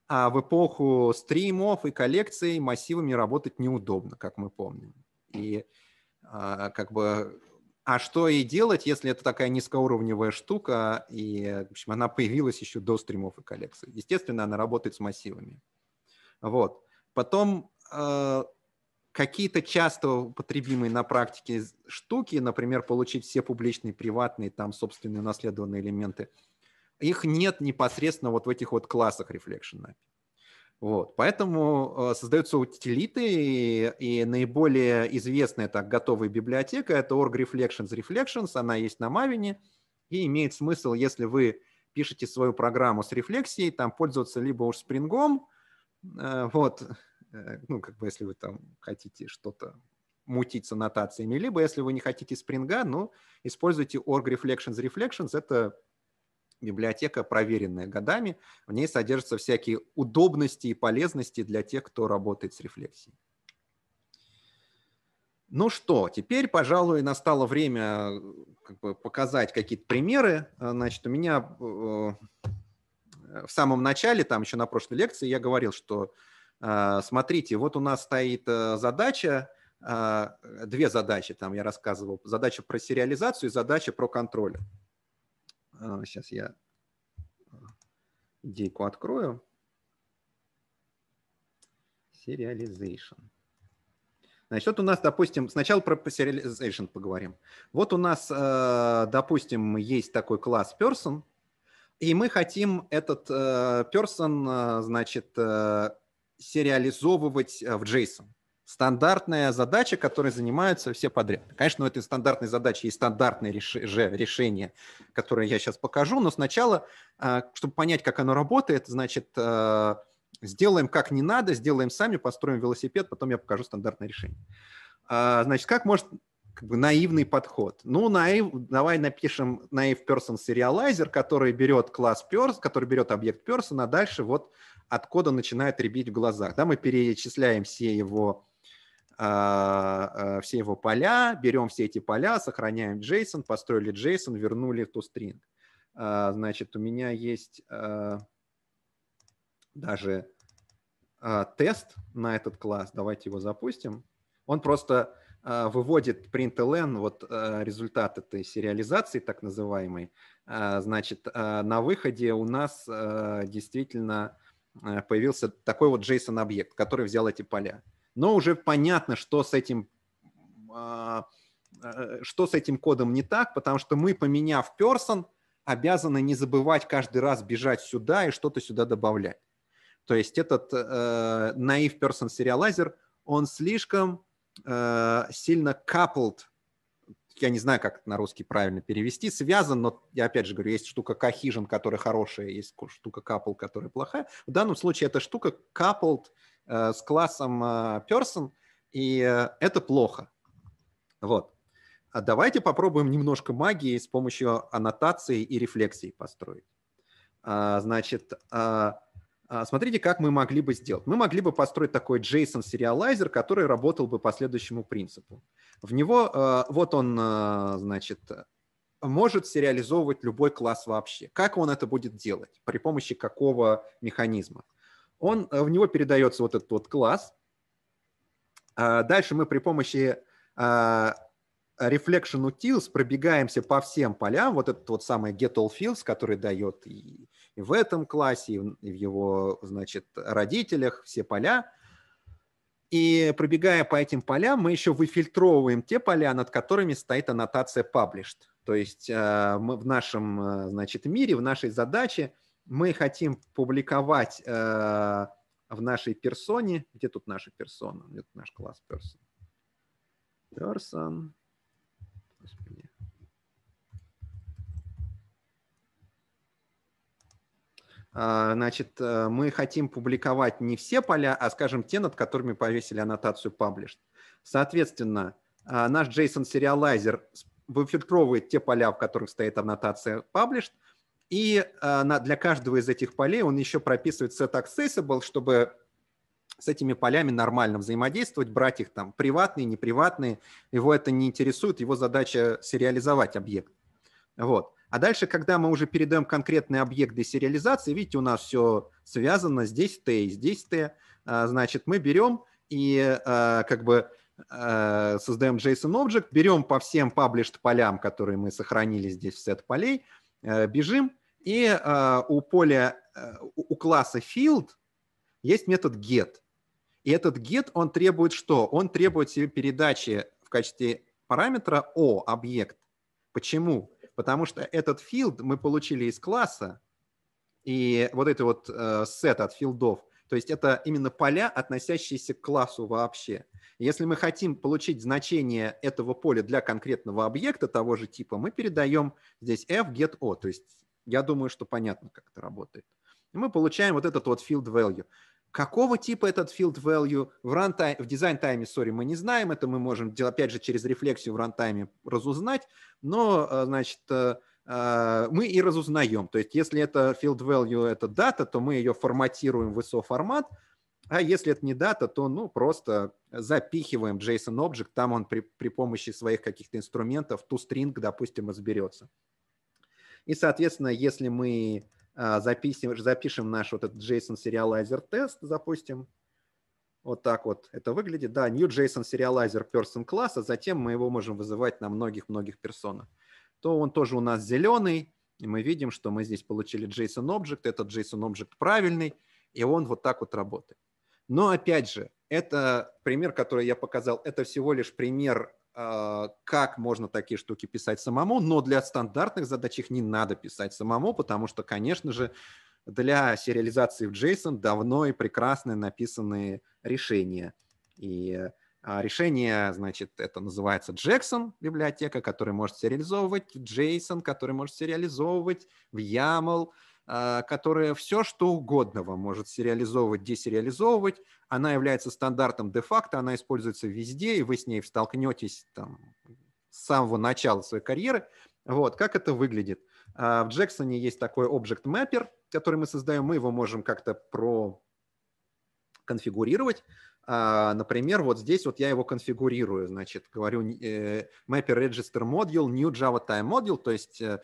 а в эпоху стримов и коллекций массивами работать неудобно, как мы помним. И а, как бы... А что и делать, если это такая низкоуровневая штука, и, в общем, она появилась еще до стримов и коллекций. Естественно, она работает с массивами. Вот. Потом а, какие-то часто употребимые на практике штуки, например, получить все публичные, приватные, там, собственные унаследованные элементы, их нет непосредственно вот в этих вот классах Reflection API. Вот. Поэтому э, создаются утилиты, и, и наиболее известная так готовая библиотека – это org reflections reflections, она есть на Maven, и имеет смысл, если вы пишете свою программу с рефлексией, там пользоваться либо уж спрингом, э, вот, Э, ну, как бы если вы там хотите что-то мутить с аннотациями, либо если вы не хотите спринга, ну, используйте org reflections reflections, это библиотека, проверенная годами, в ней содержатся всякие удобности и полезности для тех, кто работает с рефлексией. Ну что, теперь, пожалуй, настало время э, как бы, показать какие-то примеры. Э, значит, у меня в самом начале, там еще на прошлой лекции, я говорил, что а, смотрите, вот у нас стоит э, задача, а, две задачи, там я рассказывал, задача про сериализацию и задача про контроль. Сейчас а, я э, идейку открою. сериализация. Значит, вот у нас, допустим, сначала про serialization поговорим. Вот у нас, э, допустим, есть такой класс person, и мы хотим этот person, значит, сериализовывать э, в JSON. Стандартная задача, которой занимаются все подряд. Конечно, у этой стандартной задачи есть стандартное же решения, которые я сейчас покажу, но сначала, э, чтобы понять, как оно работает, значит, э, сделаем как не надо, сделаем сами, построим велосипед, потом я покажу стандартное решение. Значит, как может как бы наивный подход. Ну, наив, давай напишем naive person serializer, который берет класс person, который берет объект person, а дальше вот от кода начинает ребить в глазах. Да, мы перечисляем все его а, а, все его поля, берем все эти поля, сохраняем JSON, построили JSON, вернули ту string. А, значит, у меня есть даже тест на этот класс. Давайте его запустим. Он просто выводит println, вот результат этой сериализации так называемой. Значит, на выходе у нас действительно Э, появился такой вот JSON-объект, который взял эти поля. Но уже понятно, что с этим а, э, что с этим кодом не так, потому что мы, поменяв person, обязаны не забывать каждый раз бежать сюда и что-то сюда добавлять. То есть этот э, naive person serializer, он слишком э, сильно coupled я не знаю, как на русский правильно перевести, связан, но я опять же говорю, есть штука кохижен, которая хорошая, есть штука капл, которая плохая. В данном случае эта штука coupled э, с классом э, person, и э, это плохо. Вот. А давайте попробуем немножко магии с помощью аннотации и рефлексии построить. А, значит, а, а, смотрите, как мы могли бы сделать. Мы могли бы построить такой JSON-сериалайзер, который работал бы по следующему принципу. В него, э, вот он, э, значит, может сериализовывать любой класс вообще. Как он это будет делать? При помощи какого механизма? Он, э, в него передается вот этот вот класс. Дальше мы при помощи Reflection Utils пробегаемся по всем полям. Вот этот вот самый Get All Fields, который дает и, в этом классе, и в его, значит, родителях все поля. И пробегая по этим полям, мы еще выфильтровываем те поля, над которыми стоит аннотация published. То есть э, мы в нашем э, значит, мире, в нашей задаче мы хотим публиковать э, в нашей персоне. Где тут наша персона? Где тут наш класс персон. Person. Господи. А, значит, э, мы хотим публиковать не все поля, а, скажем, те, над которыми повесили аннотацию published. Соответственно, а, наш JSON Serializer выфильтровывает те поля, в которых стоит аннотация published, и а, для каждого из этих полей он еще прописывает set accessible, чтобы с этими полями нормально взаимодействовать, брать их там приватные, неприватные. Его это не интересует, его задача сериализовать объект. Вот. А дальше, когда мы уже передаем конкретный объект для сериализации, видите, у нас все связано, здесь Т, здесь Т, а, значит, мы берем и а, как бы а, создаем JSON Object, берем по всем published полям, которые мы сохранили здесь в сет полей, бежим, и у поля, у класса field есть метод get. И этот get, он требует что? Он требует себе передачи в качестве параметра O, объект. Почему? потому что этот филд мы получили из класса, и вот это вот э, сет от филдов, то есть это именно поля, относящиеся к классу вообще. Если мы хотим получить значение этого поля для конкретного объекта того же типа, мы передаем здесь f get o. То есть я думаю, что понятно, как это работает. И мы получаем вот этот вот field value. Какого типа этот field value в, runtime, в design time, sorry, мы не знаем, это мы можем, опять же, через рефлексию в runtime разузнать, но, э, значит, э, э, мы и разузнаем. То есть если это field value, это дата, то мы ее форматируем в ISO формат, а если это не дата, то ну, просто запихиваем JSON Object, там он при, при помощи своих каких-то инструментов, toString, допустим, разберется. И, соответственно, если мы а, запишем, запишем наш вот этот JSON Serializer тест, запустим. Вот так вот это выглядит. Да, new JSON Serializer person класса, затем мы его можем вызывать на многих-многих персонах. То он тоже у нас зеленый, и мы видим, что мы здесь получили JSON Object, этот JSON Object правильный, и он вот так вот работает. Но опять же, это пример, который я показал, это всего лишь пример а, как можно такие штуки писать самому, но для стандартных задач их не надо писать самому, потому что, конечно же, для сериализации в JSON давно и прекрасно написаны решения. И э, а, решение, значит, это называется Jackson библиотека, который может сериализовывать, JSON, который может сериализовывать, в YAML — а, которая все что угодно вам может сериализовывать, десериализовывать. Она является стандартом де-факто, она используется везде, и вы с ней столкнетесь там, с самого начала своей карьеры. Вот, как это выглядит? А, в Джексоне есть такой Object Mapper, который мы создаем, мы его можем как-то про конфигурировать. А, например, вот здесь вот я его конфигурирую значит, говорю э, Mapper Register Module, New Java Time Module, то есть э,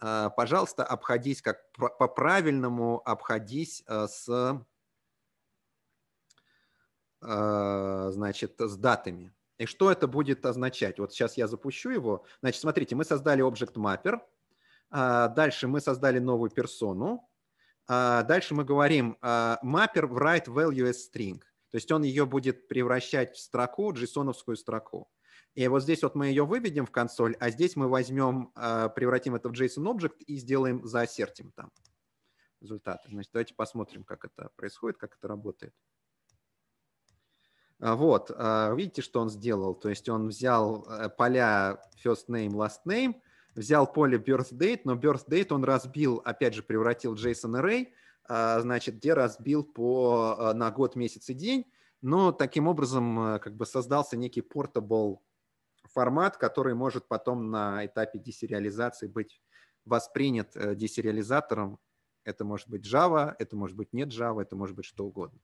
а, пожалуйста, обходись как по-правильному, обходись а, с, а, значит, с датами. И что это будет означать? Вот сейчас я запущу его. Значит, смотрите, мы создали Object Mapper. Дальше мы создали новую персону. Дальше мы говорим Mapper write value as string. То есть он ее будет превращать в строку, джейсоновскую строку. И вот здесь вот мы ее выведем в консоль, а здесь мы возьмем, а, превратим это в JSON-объект и сделаем, заосертим там результаты. Значит, давайте посмотрим, как это происходит, как это работает. А, вот, а, видите, что он сделал? То есть он взял э, поля first name, last name, взял поле birth date, но birth date он разбил, опять же, превратил в JSON array, значит, где разбил по, э, на год, месяц и день. Но таким образом э, как бы создался некий portable формат, который может потом на этапе десериализации быть воспринят э, десериализатором. Это может быть Java, это может быть нет Java, это может быть что угодно.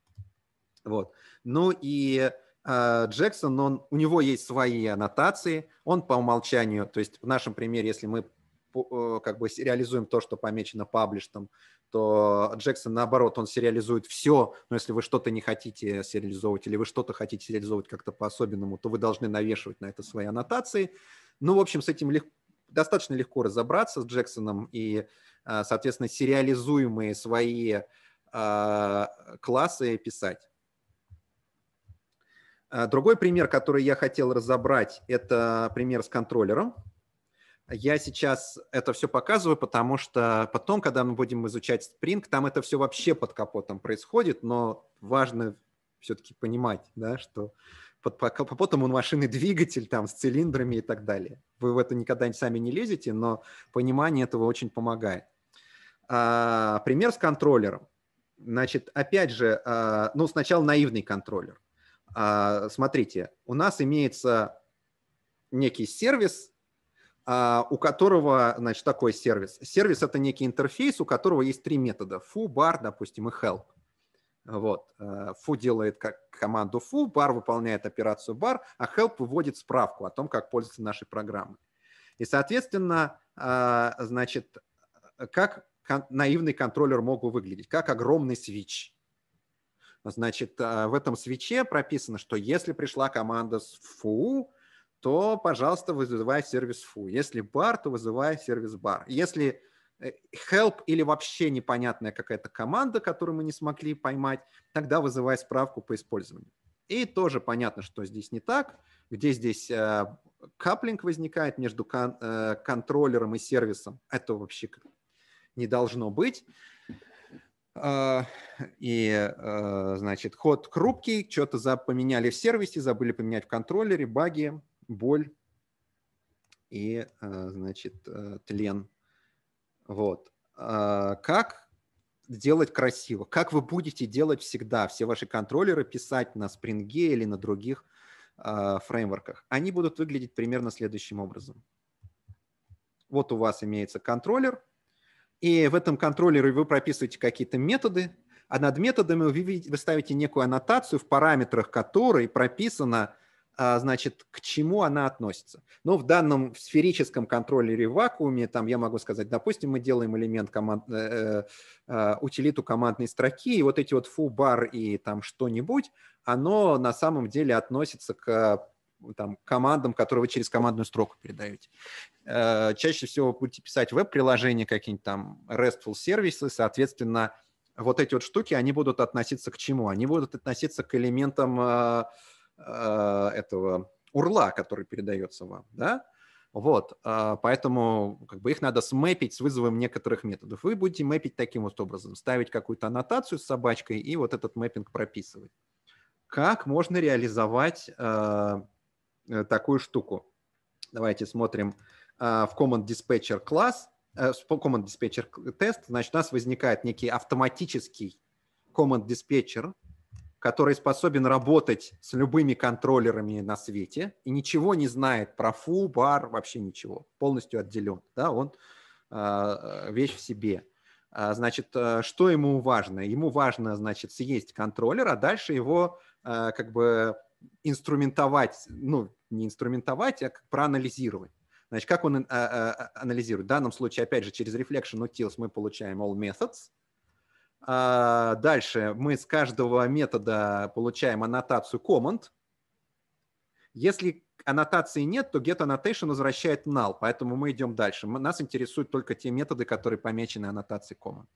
Вот. Ну и э, Джексон, он, у него есть свои аннотации, он по умолчанию, то есть в нашем примере, если мы Э, как бы реализуем то, что помечено паблиштом, то Джексон, наоборот, он сериализует все, но если вы что-то не хотите сериализовывать или вы что-то хотите сериализовывать как-то по-особенному, то вы должны навешивать на это свои аннотации. Ну, в общем, с этим легко достаточно легко разобраться с Джексоном и, э, соответственно, сериализуемые свои э, классы писать. Другой пример, который я хотел разобрать, это пример с контроллером. Я сейчас это все показываю, потому что потом, когда мы будем изучать Spring, там это все вообще под капотом происходит, но важно все-таки понимать, да, что под капотом у машины двигатель там с цилиндрами и так далее. Вы в это никогда сами не лезете, но понимание этого очень помогает. А, пример с контроллером. Значит, опять же, а, ну сначала наивный контроллер. А, смотрите, у нас имеется некий сервис, а, у которого, значит, такой сервис. Сервис – это некий интерфейс, у которого есть три метода – foo, bar, допустим, и help. Вот. Э, foo делает как команду foo, bar выполняет операцию bar, а help выводит справку о том, как пользоваться нашей программой. И, соответственно, а, значит, как наивный контроллер мог бы выглядеть, как огромный свич. Значит, а, в этом свече прописано, что если пришла команда с foo, то, пожалуйста, вызывай сервис фу. Если бар, то вызывай сервис бар. Если э, help или вообще непонятная какая-то команда, которую мы не смогли поймать, тогда вызывай справку по использованию. И тоже понятно, что здесь не так, где здесь э, каплинг возникает между кон э, контроллером и сервисом. Это вообще не должно быть. И, значит, ход крупкий, что-то поменяли в сервисе, забыли поменять в контроллере, баги, боль и, э, значит, э, тлен. Вот. А как делать красиво? Как вы будете делать всегда? Все ваши контроллеры писать на спринге или на других а, фреймворках. Они будут выглядеть примерно следующим образом. Вот у вас имеется контроллер, и в этом контроллере вы прописываете какие-то методы, а над методами вы, вы ставите некую аннотацию, в параметрах которой прописано, а, значит, к чему она относится. Но в данном сферическом контроллере в вакууме, там я могу сказать, допустим, мы делаем элемент команд, э, э, утилиту командной строки, и вот эти вот фу, бар и там что-нибудь, оно на самом деле относится к там, командам, которые вы через командную строку передаете. Э, чаще всего будете писать веб-приложения, какие-нибудь там RESTful сервисы, соответственно, вот эти вот штуки, они будут относиться к чему? Они будут относиться к элементам э, Э, этого урла, который передается вам, да, вот, а, поэтому как бы их надо смэпить с вызовом некоторых методов. Вы будете мэпить таким вот образом, ставить какую-то аннотацию с собачкой и вот этот мэппинг прописывать. Как можно реализовать а, э, такую штуку? Давайте смотрим э, в Command Dispatcher класс, э, Command Dispatcher тест, значит, у нас возникает некий автоматический Command Dispatcher, который способен работать с любыми контроллерами на свете и ничего не знает про фу, бар, вообще ничего, полностью отделен, да, он э, вещь в себе. А, значит, э, что ему важно? Ему важно, значит, съесть контроллер, а дальше его э, как бы инструментовать, ну, не инструментовать, а проанализировать. Значит, как он а, а, анализирует? В данном случае, опять же, через Reflection Utils мы получаем all methods – а, дальше мы с каждого метода получаем аннотацию command. Если аннотации нет, то get annotation возвращает null, поэтому мы идем дальше. Нас интересуют только те методы, которые помечены аннотацией command.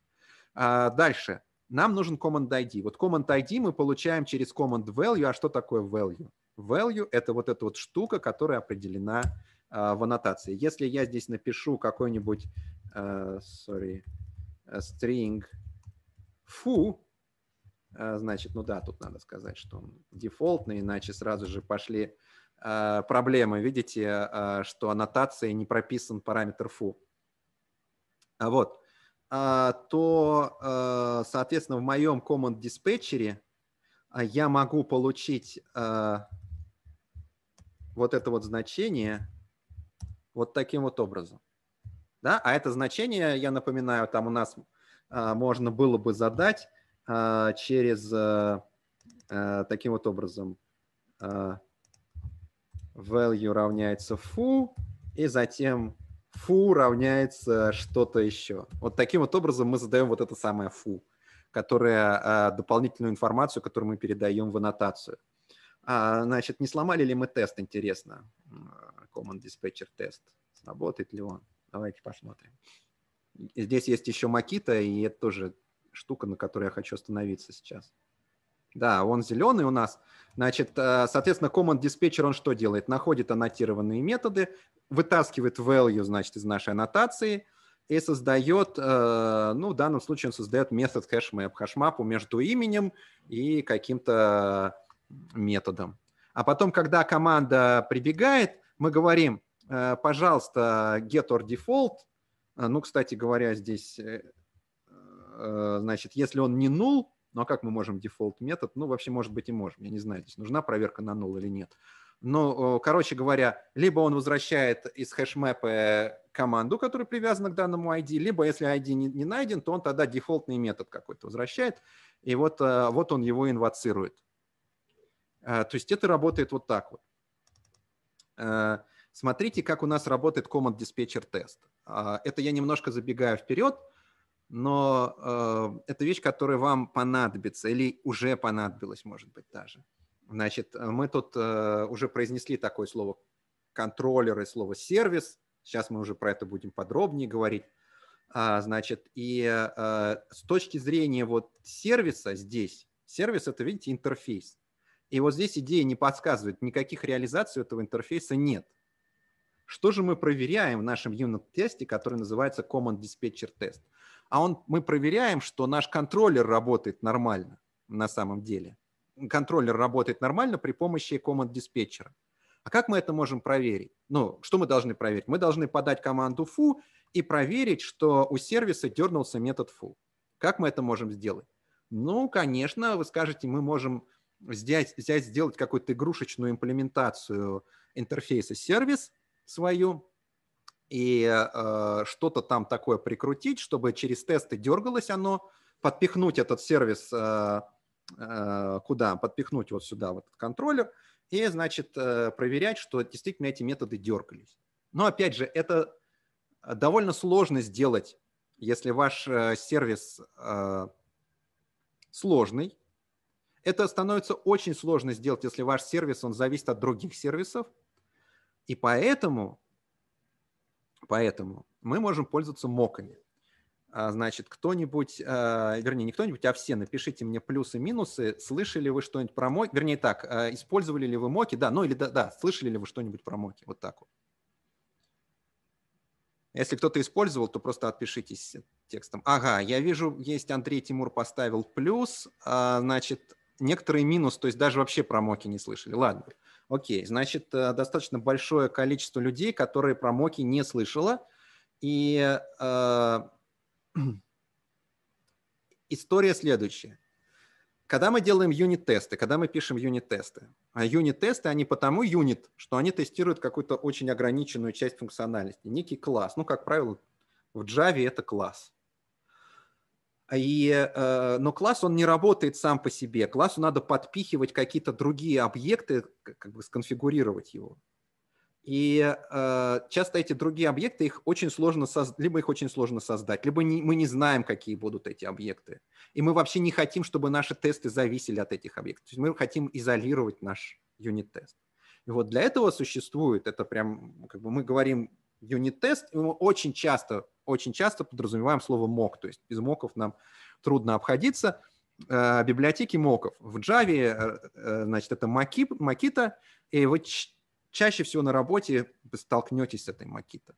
А, дальше. Нам нужен command ID. Вот command ID мы получаем через command value. А что такое value? Value — это вот эта вот штука, которая определена а, в аннотации. Если я здесь напишу какой-нибудь, э, sorry, э, string — фу, а, значит, ну да, тут надо сказать, что он дефолтный, иначе сразу же пошли а, проблемы. Видите, а, что аннотации не прописан параметр фу. Вот. То, соответственно, в моем команд диспетчере я могу получить вот это вот значение вот таким вот образом. Да? А это значение, я напоминаю, там у нас а, можно было бы задать а, через а, таким вот образом. Value равняется foo, и затем фу равняется что-то еще. Вот таким вот образом мы задаем вот это самое фу, которое дополнительную информацию, которую мы передаем в аннотацию. Значит, не сломали ли мы тест, интересно? Common Dispatcher тест. Сработает ли он? Давайте посмотрим. Здесь есть еще Макита, и это тоже штука, на которой я хочу остановиться сейчас. Да, он зеленый у нас. Значит, э, соответственно, команд диспетчер он что делает? Находит аннотированные методы, вытаскивает value, значит, из нашей аннотации и создает, э, ну, в данном случае он создает метод hashmap, хашмапу между именем и каким-то методом. А потом, когда команда прибегает, мы говорим, э, пожалуйста, get or default, а, ну, кстати говоря, здесь, э, э, значит, если он не null, ну а как мы можем дефолт метод? Ну, вообще, может быть, и можем. Я не знаю, здесь нужна проверка на null или нет. Ну, короче говоря, либо он возвращает из хэшмэпа команду, которая привязана к данному ID, либо если ID не, не найден, то он тогда дефолтный метод какой-то возвращает, и вот, э, вот он его инвоцирует. То есть это работает вот так вот. Смотрите, как у нас работает команд диспетчер тест. А, это я немножко забегаю вперед, но э, это вещь, которая вам понадобится или уже понадобилась, может быть, даже. Значит, э, мы тут э, уже произнесли такое слово контроллер и слово сервис. Сейчас мы уже про это будем подробнее говорить. А, значит, и с точки зрения вот сервиса здесь, сервис – это, видите, интерфейс. И вот здесь идея не подсказывает, никаких реализаций этого интерфейса нет. Что же мы проверяем в нашем юнит-тесте, который называется command Dispatcher Test? А он, мы проверяем, что наш контроллер работает нормально на самом деле. Контроллер работает нормально при помощи Common Dispatcher. А как мы это можем проверить? Ну, что мы должны проверить? Мы должны подать команду foo и проверить, что у сервиса дернулся метод foo. Как мы это можем сделать? Ну, конечно, вы скажете, мы можем взять, взять сделать какую-то игрушечную имплементацию интерфейса сервис, свою и э, что-то там такое прикрутить, чтобы через тесты дергалось оно, подпихнуть этот сервис э, э, куда? Подпихнуть вот сюда вот контроллер и, значит, э, проверять, что действительно эти методы дергались. Но, опять же, это довольно сложно сделать, если ваш э, сервис э, сложный. Это становится очень сложно сделать, если ваш сервис, он зависит от других сервисов, и поэтому, поэтому мы можем пользоваться моками. А, значит, кто-нибудь, а, вернее, не кто-нибудь, а все, напишите мне плюсы, минусы. Слышали вы что-нибудь про моки? Вернее, так, а, использовали ли вы моки? Да, ну или да, да, слышали ли вы что-нибудь про моки? Вот так вот. Если кто-то использовал, то просто отпишитесь текстом. Ага, я вижу, есть Андрей Тимур поставил плюс. Значит, некоторые минус, то есть даже вообще про моки не слышали. Ладно, окей, значит, э, достаточно большое количество людей, которые про моки не слышало, и э, история следующая. Когда мы делаем юнит-тесты, когда мы пишем юнит-тесты, а юнит-тесты, они потому юнит, что они тестируют какую-то очень ограниченную часть функциональности, некий класс. Ну, как правило, в Java это класс. И, э, но класс, он не работает сам по себе. Классу надо подпихивать какие-то другие объекты, как бы сконфигурировать его. И э, часто эти другие объекты, их очень сложно соз... либо их очень сложно создать, либо не, мы не знаем, какие будут эти объекты. И мы вообще не хотим, чтобы наши тесты зависели от этих объектов. То есть мы хотим изолировать наш юнит-тест. И вот для этого существует, это прям, как бы мы говорим юнит-тест, очень часто очень часто подразумеваем слово мок, то есть без моков нам трудно обходиться. Э, библиотеки моков. В Java, э, э, значит, это Макита, и вы чаще всего на работе столкнетесь с этой Макита.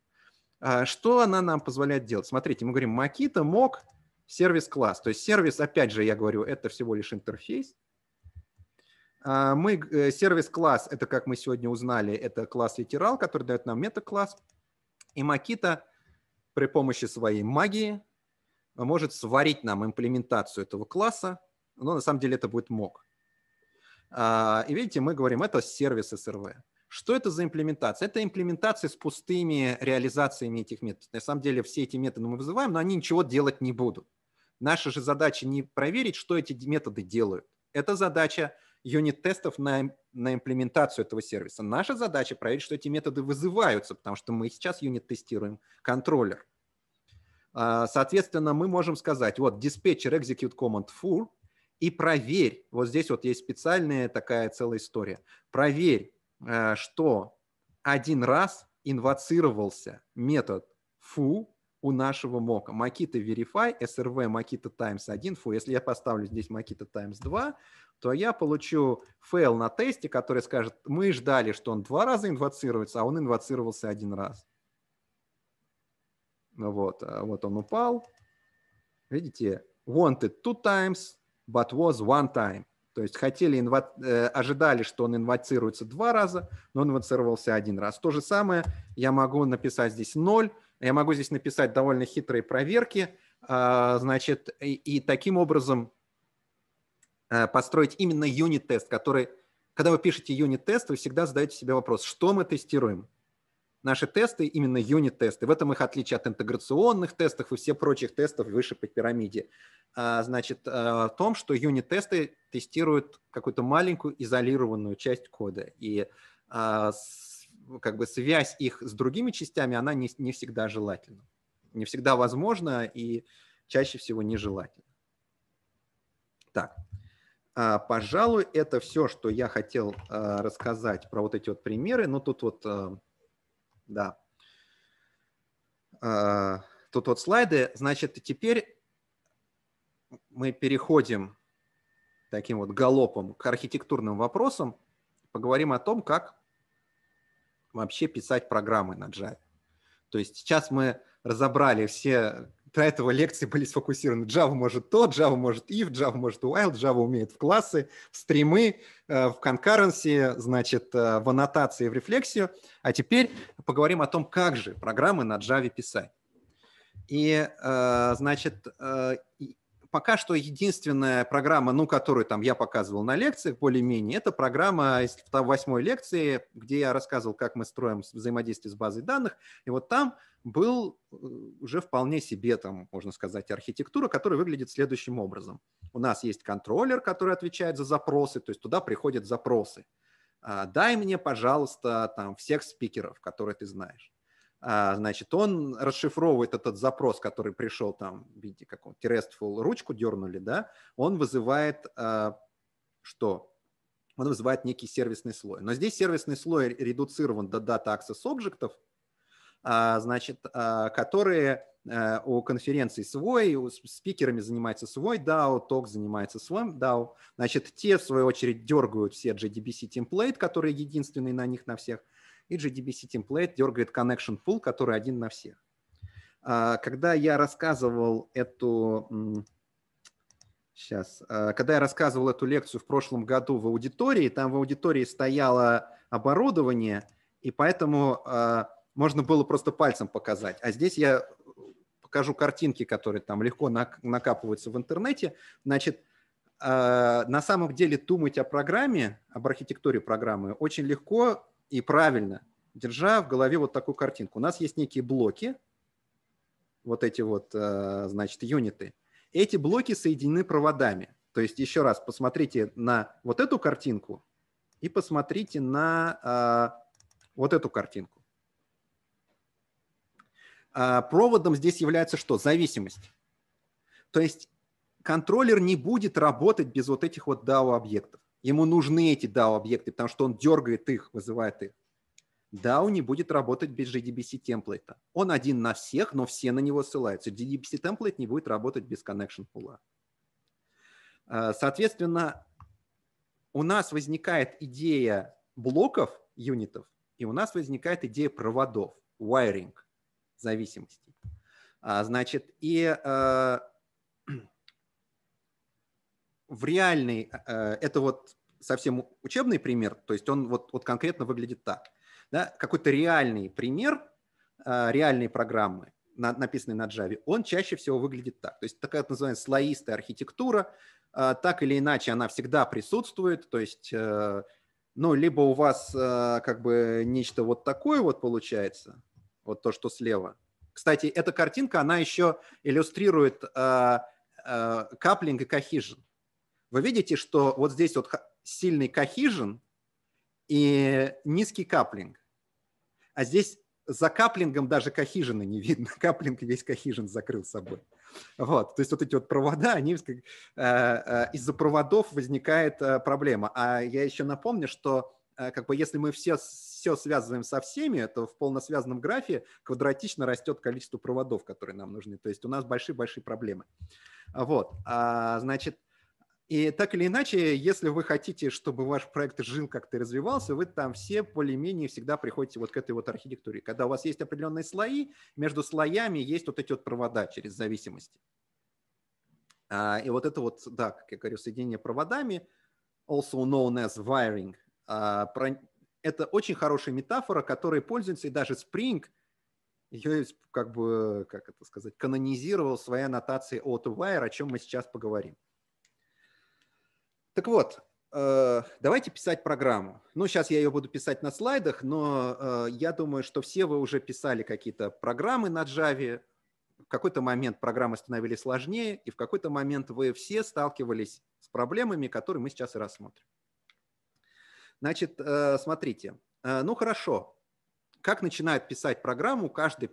Что она нам позволяет делать? Смотрите, мы говорим Макита мок, сервис-класс. То есть сервис, опять же, я говорю, это всего лишь интерфейс. Мы, сервис-класс, это, как мы сегодня узнали, это класс литерал, который дает нам мета-класс. И Макита при помощи своей магии может сварить нам имплементацию этого класса, но на самом деле это будет мог. А, и видите, мы говорим, это сервис SRV. Что это за имплементация? Это имплементация с пустыми реализациями этих методов. На самом деле все эти методы мы вызываем, но они ничего делать не будут. Наша же задача не проверить, что эти методы делают. Это задача юнит-тестов на, на имплементацию этого сервиса. Наша задача проверить, что эти методы вызываются, потому что мы сейчас юнит-тестируем контроллер. А, соответственно, мы можем сказать, вот диспетчер execute command fur и проверь, вот здесь вот есть специальная такая целая история, проверь, э, что один раз инвоцировался метод foo у нашего мока. Makita Verify, SRV Makita Times 1. Фу, если я поставлю здесь Makita Times 2, то я получу фейл на тесте, который скажет, мы ждали, что он два раза инвоцируется, а он инвоцировался один раз. Ну вот, а вот он упал. Видите, wanted two times, but was one time. То есть хотели, инва... э, ожидали, что он инвоцируется два раза, но он инвоцировался один раз. То же самое я могу написать здесь 0, я могу здесь написать довольно хитрые проверки, э, значит, и, и таким образом Э, построить именно юнит-тест, который, когда вы пишете юнит-тест, вы всегда задаете себе вопрос, что мы тестируем? Наши тесты именно юнит-тесты. В этом их отличие от интеграционных тестов и всех прочих тестов выше по пирамиде. А, значит, э, в том, что юнит-тесты тестируют какую-то маленькую изолированную часть кода. И а, как бы связь их с другими частями, она не, не всегда желательна. Не всегда возможна и чаще всего нежелательна. Так. А, пожалуй, это все, что я хотел а, рассказать про вот эти вот примеры. Но ну, тут вот, а, да, тут вот слайды. Значит, теперь мы переходим таким вот галопом к архитектурным вопросам. Поговорим о том, как вообще писать программы на Java. То есть сейчас мы разобрали все до этого лекции были сфокусированы. Java может то, Java может if, Java может while, Java умеет в классы, в стримы, э, в конкуренции, значит, э, в аннотации, в рефлексию. А теперь поговорим о том, как же программы на Java писать. И, э, значит, пока что единственная программа, ну, которую там я показывал на лекциях более-менее, это программа а, из восьмой лекции, где я рассказывал, как мы строим взаимодействие с базой данных. И вот там был э, уже вполне себе, там, можно сказать, архитектура, которая выглядит следующим образом. У нас есть контроллер, который отвечает за запросы, то есть туда приходят запросы. А, дай мне, пожалуйста, там, всех спикеров, которые ты знаешь а, значит, он расшифровывает этот запрос, который пришел там в виде какого-то RESTful, ручку дернули, да, он вызывает а, что? Он вызывает некий сервисный слой. Но здесь сервисный слой редуцирован до дата access объектов, а, значит, которые э, у конференции свой, с спикерами занимается свой DAO, ток занимается своим DAO. Значит, те, в свою очередь, дергают все JDBC темплейт, которые единственные на них на всех – и GDBC template дергает connection pool, который один на всех. А, когда я рассказывал эту сейчас, а, когда я рассказывал эту лекцию в прошлом году в аудитории, там в аудитории стояло оборудование, и поэтому а, можно было просто пальцем показать. А здесь я покажу картинки, которые там легко накапываются в интернете. Значит, на самом деле думать о программе, об архитектуре программы очень легко, и правильно, держа в голове вот такую картинку. У нас есть некие блоки, вот эти вот, э, значит, юниты. Эти блоки соединены проводами. То есть еще раз посмотрите на вот эту картинку и посмотрите на э, вот эту картинку. Э, проводом здесь является что? Зависимость. То есть контроллер не будет работать без вот этих вот DAO-объектов. Ему нужны эти DAO-объекты, потому что он дергает их, вызывает их. DAO не будет работать без JDBC темплейта. Он один на всех, но все на него ссылаются. JDBC темплейт не будет работать без connection пула. А, соответственно, у нас возникает идея блоков юнитов, и у нас возникает идея проводов, wiring зависимостей. А, значит, и а, в реальной, э, это вот совсем учебный пример, то есть он вот, вот конкретно выглядит так. Да? Какой-то реальный пример э, реальной программы, написанной на Java, он чаще всего выглядит так. То есть такая так называемая слоистая архитектура, э, так или иначе она всегда присутствует, то есть ну, либо у вас как бы нечто вот такое вот получается, вот то, что слева. Кстати, эта картинка, она еще иллюстрирует каплинг и кохижен вы видите, что вот здесь вот сильный кохижен и низкий каплинг. А здесь за каплингом даже кохижена не видно. Каплинг весь кохижен закрыл собой. Вот. То есть вот эти вот провода, они э, э, из-за проводов возникает э, проблема. А я еще напомню, что как бы если мы все, все связываем со всеми, то в полносвязанном графе квадратично растет количество проводов, которые нам нужны. То есть у нас большие-большие проблемы. Вот. А, значит, и так или иначе, если вы хотите, чтобы ваш проект жил как-то и развивался, вы там все более-менее всегда приходите вот к этой вот архитектуре. Когда у вас есть определенные слои, между слоями есть вот эти вот провода через зависимости. А, и вот это вот, да, как я говорю, соединение проводами, also known as wiring, а, это очень хорошая метафора, которой пользуется и даже Spring, ее как бы, как это сказать, канонизировал в своей аннотации от Wire, о чем мы сейчас поговорим. Так вот, э, давайте писать программу. Ну, сейчас я ее буду писать на слайдах, но э, я думаю, что все вы уже писали какие-то программы на Java. В какой-то момент программы становились сложнее, и в какой-то момент вы все сталкивались с проблемами, которые мы сейчас и рассмотрим. Значит, э, смотрите. Ну, хорошо. Как начинает писать программу каждый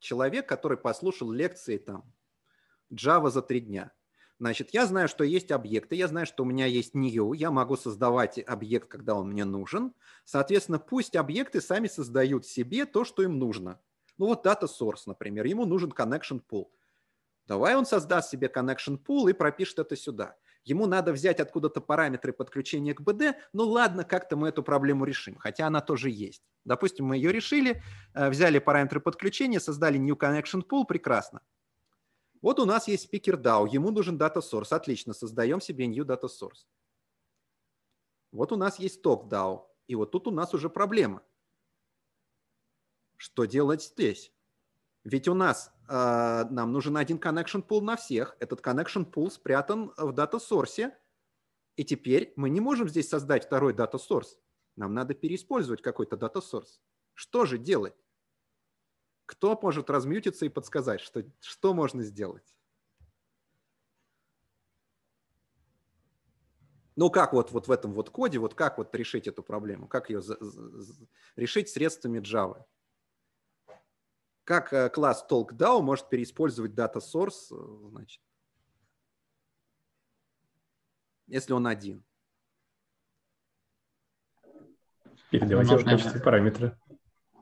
человек, который послушал лекции там Java за три дня – Значит, я знаю, что есть объекты, я знаю, что у меня есть new, я могу создавать объект, когда он мне нужен. Соответственно, пусть объекты сами создают себе то, что им нужно. Ну вот data source, например, ему нужен connection pool. Давай он создаст себе connection pool и пропишет это сюда. Ему надо взять откуда-то параметры подключения к БД. Ну ладно, как-то мы эту проблему решим, хотя она тоже есть. Допустим, мы ее решили, э, взяли параметры подключения, создали new connection pool, прекрасно. Вот у нас есть спикер DAO, ему нужен Data Source. Отлично, создаем себе New Data Source. Вот у нас есть ток DAO, и вот тут у нас уже проблема. Что делать здесь? Ведь у нас э, нам нужен один connection pool на всех. Этот connection pool спрятан в дата source. И теперь мы не можем здесь создать второй дата source. Нам надо переиспользовать какой-то дата source. Что же делать? Кто может размьютиться и подсказать, что, что можно сделать? Ну, как вот, вот в этом вот коде, вот как вот решить эту проблему? Как ее за, за, решить средствами Java? Как э, класс TalkDAO может переиспользовать data source, э, значит, если он один? Передавать его в качестве параметра.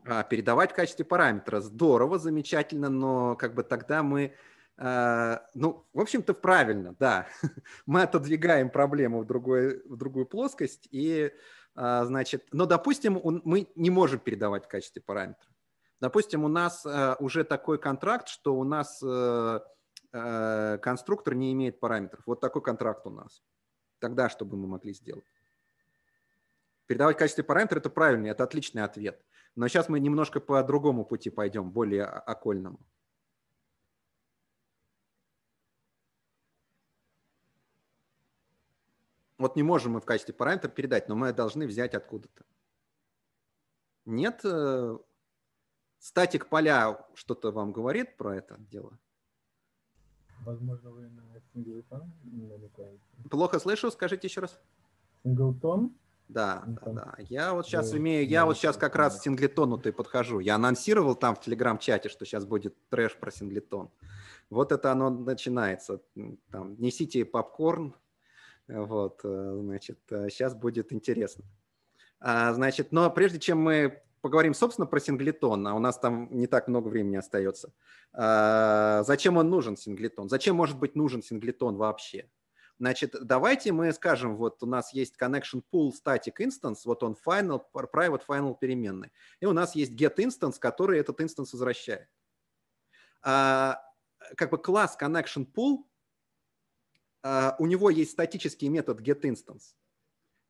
А, передавать в качестве параметра. Здорово, замечательно, но как бы тогда мы а, ну, в общем-то, правильно, да. Мы отодвигаем проблему в, другой, в другую плоскость, и, а, значит, но, допустим, он, мы не можем передавать в качестве параметра. Допустим, у нас а, уже такой контракт, что у нас э, э, конструктор не имеет параметров. Вот такой контракт у нас. Тогда что бы мы могли сделать? Передавать в качестве параметра – это правильный, это отличный ответ – но сейчас мы немножко по другому пути пойдем, более окольному. Вот не можем мы в качестве параметра передать, но мы должны взять откуда-то. Нет? Э, статик поля что-то вам говорит про это дело? Возможно, вы на синглтон намекаете. Плохо слышу, скажите еще раз. Синглтон? Да, ну, да, да. Я вот сейчас ну, имею, я ну, вот сейчас как раз синглитону ты подхожу. Я анонсировал там в телеграм-чате, что сейчас будет трэш про синглитон. Вот это оно начинается. Там, несите попкорн, э, вот, э, значит, сейчас э, будет интересно. А, значит, но прежде чем мы поговорим, собственно, про синглитон, а у нас там не так много времени остается. А, зачем он нужен, синглитон? Зачем может быть нужен синглитон вообще? Значит, давайте мы скажем, вот у нас есть connection pool static instance, вот он final, private final переменный, И у нас есть get instance, который этот instance возвращает. А, как бы класс connection pool, а, у него есть статический метод get instance.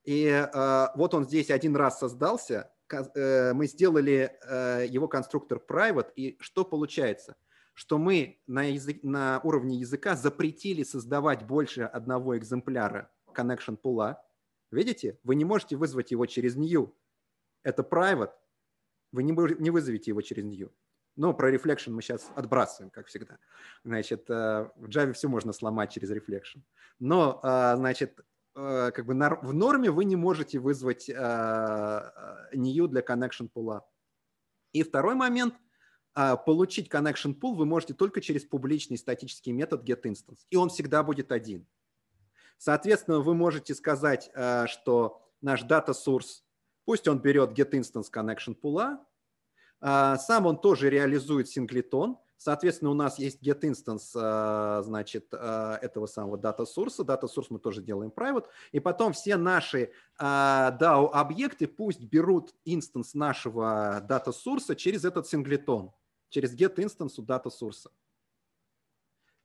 И а, вот он здесь один раз создался, э, мы сделали э, его конструктор private, и что получается? что мы на, язык, на уровне языка запретили создавать больше одного экземпляра connection пула. Видите, вы не можете вызвать его через new. Это private. Вы не, не вызовете его через new. Но про reflection мы сейчас отбрасываем, как всегда. Значит, э, в Java все можно сломать через reflection. Но, э, значит, э, как бы в норме вы не можете вызвать new для connection пула. И второй момент, а, получить connection pool вы можете только через публичный статический метод getInstance, и он всегда будет один. Соответственно, вы можете сказать, а, что наш data source, пусть он берет getInstance connection пула, а, сам он тоже реализует синглитон, соответственно, у нас есть getInstance, значит, этого самого data source, data source мы тоже делаем private, и потом все наши DAO-объекты пусть берут инстанс нашего data source через этот синглитон через get instance у дата source.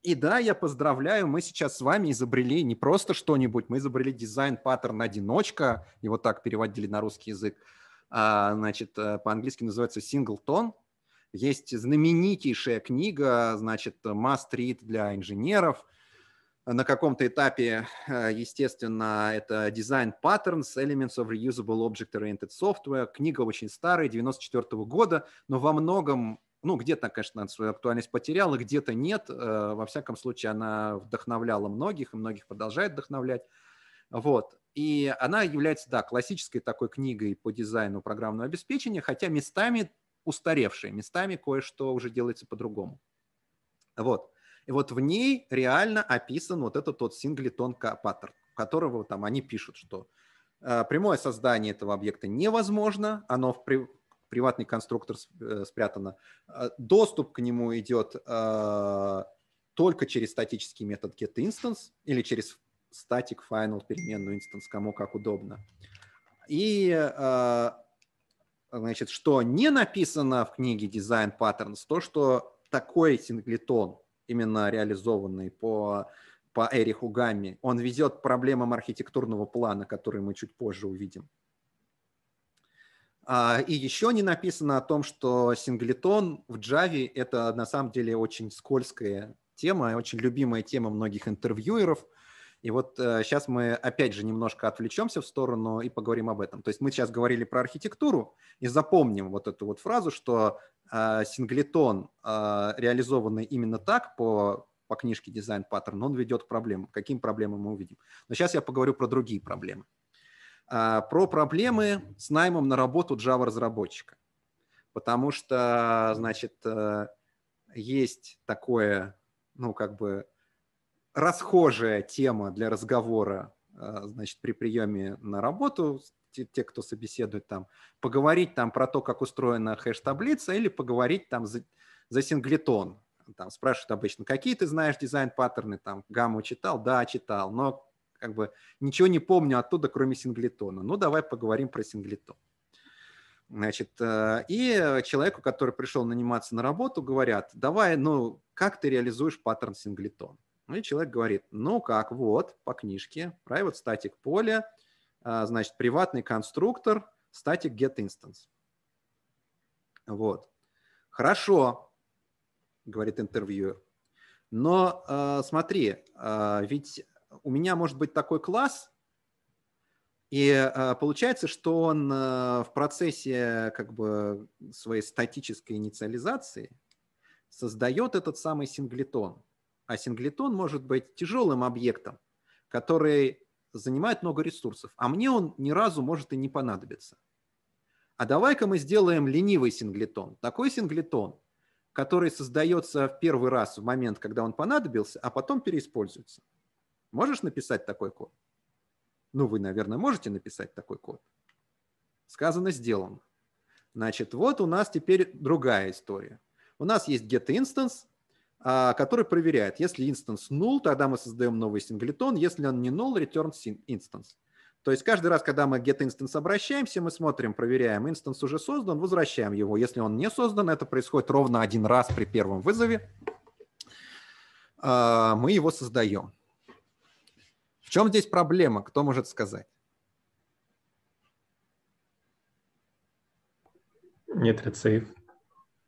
И да, я поздравляю, мы сейчас с вами изобрели не просто что-нибудь, мы изобрели дизайн паттерн одиночка, его так переводили на русский язык, а, значит, э, по-английски называется singleton. Есть знаменитейшая книга, значит, must read для инженеров. На каком-то этапе, э, естественно, это Design Patterns, Elements of Reusable Object-Oriented Software. Книга очень старая, 94 года, но во многом ну, где-то, конечно, она свою актуальность потеряла, где-то нет. Э, во всяком случае, она вдохновляла многих, и многих продолжает вдохновлять. Вот. И она является, да, классической такой книгой по дизайну программного обеспечения, хотя местами устаревшей, местами кое-что уже делается по-другому. Вот. И вот в ней реально описан вот этот тот синглитон паттерн, которого там они пишут, что э, прямое создание этого объекта невозможно, оно в, приватный конструктор э, спрятано. Э, доступ к нему идет э, только через статический метод getInstance или через static final переменную instance, кому как удобно. И значит, что не написано в книге Design Patterns, то, что такой синглитон, именно реализованный по, по Эриху Гамме, он везет к проблемам архитектурного плана, который мы чуть позже увидим. А, и еще не написано о том, что синглитон в Java – это на самом деле очень скользкая тема, очень любимая тема многих интервьюеров. И вот сейчас э, мы опять же немножко отвлечемся в сторону и поговорим об этом. То есть мы сейчас говорили про архитектуру и запомним вот эту вот фразу, что э, синглитон, э, реализованный именно так по, по книжке «Дизайн паттерн», он ведет к проблемам. Каким проблемам мы увидим? Но сейчас я поговорю про другие проблемы. А, про проблемы с наймом на работу Java-разработчика. Потому что, значит, э, есть такое, ну, как бы расхожая тема для разговора, э, значит, при приеме на работу, те, те, кто собеседует там, поговорить там про то, как устроена хэш-таблица, или поговорить там за, за синглетон. Там спрашивают обычно, какие ты знаешь дизайн-паттерны, там, гамму читал? Да, читал, но как бы ничего не помню оттуда, кроме синглитона. Ну, давай поговорим про синглитон. Значит, э, и человеку, который пришел наниматься на работу, говорят, давай, ну, как ты реализуешь паттерн синглитон? Ну, и человек говорит, ну, как, вот, по книжке, private static поле, э, значит, приватный конструктор, static get instance. Вот. Хорошо, говорит интервьюер. Но э, смотри, э, ведь у меня может быть такой класс, и э, получается, что он э, в процессе как бы своей статической инициализации создает этот самый синглетон. А синглетон может быть тяжелым объектом, который занимает много ресурсов, а мне он ни разу может и не понадобиться. А давай-ка мы сделаем ленивый синглетон. Такой синглетон, который создается в первый раз в момент, когда он понадобился, а потом переиспользуется. Можешь написать такой код? Ну, вы, наверное, можете написать такой код. Сказано, сделано. Значит, вот у нас теперь другая история. У нас есть get instance, а, который проверяет, если instance null, тогда мы создаем новый singleton, если он не null, return instance. То есть каждый раз, когда мы get instance обращаемся, мы смотрим, проверяем, instance уже создан, возвращаем его. Если он не создан, это происходит ровно один раз при первом вызове, а, мы его создаем. В чем здесь проблема? Кто может сказать? Нет рецейв.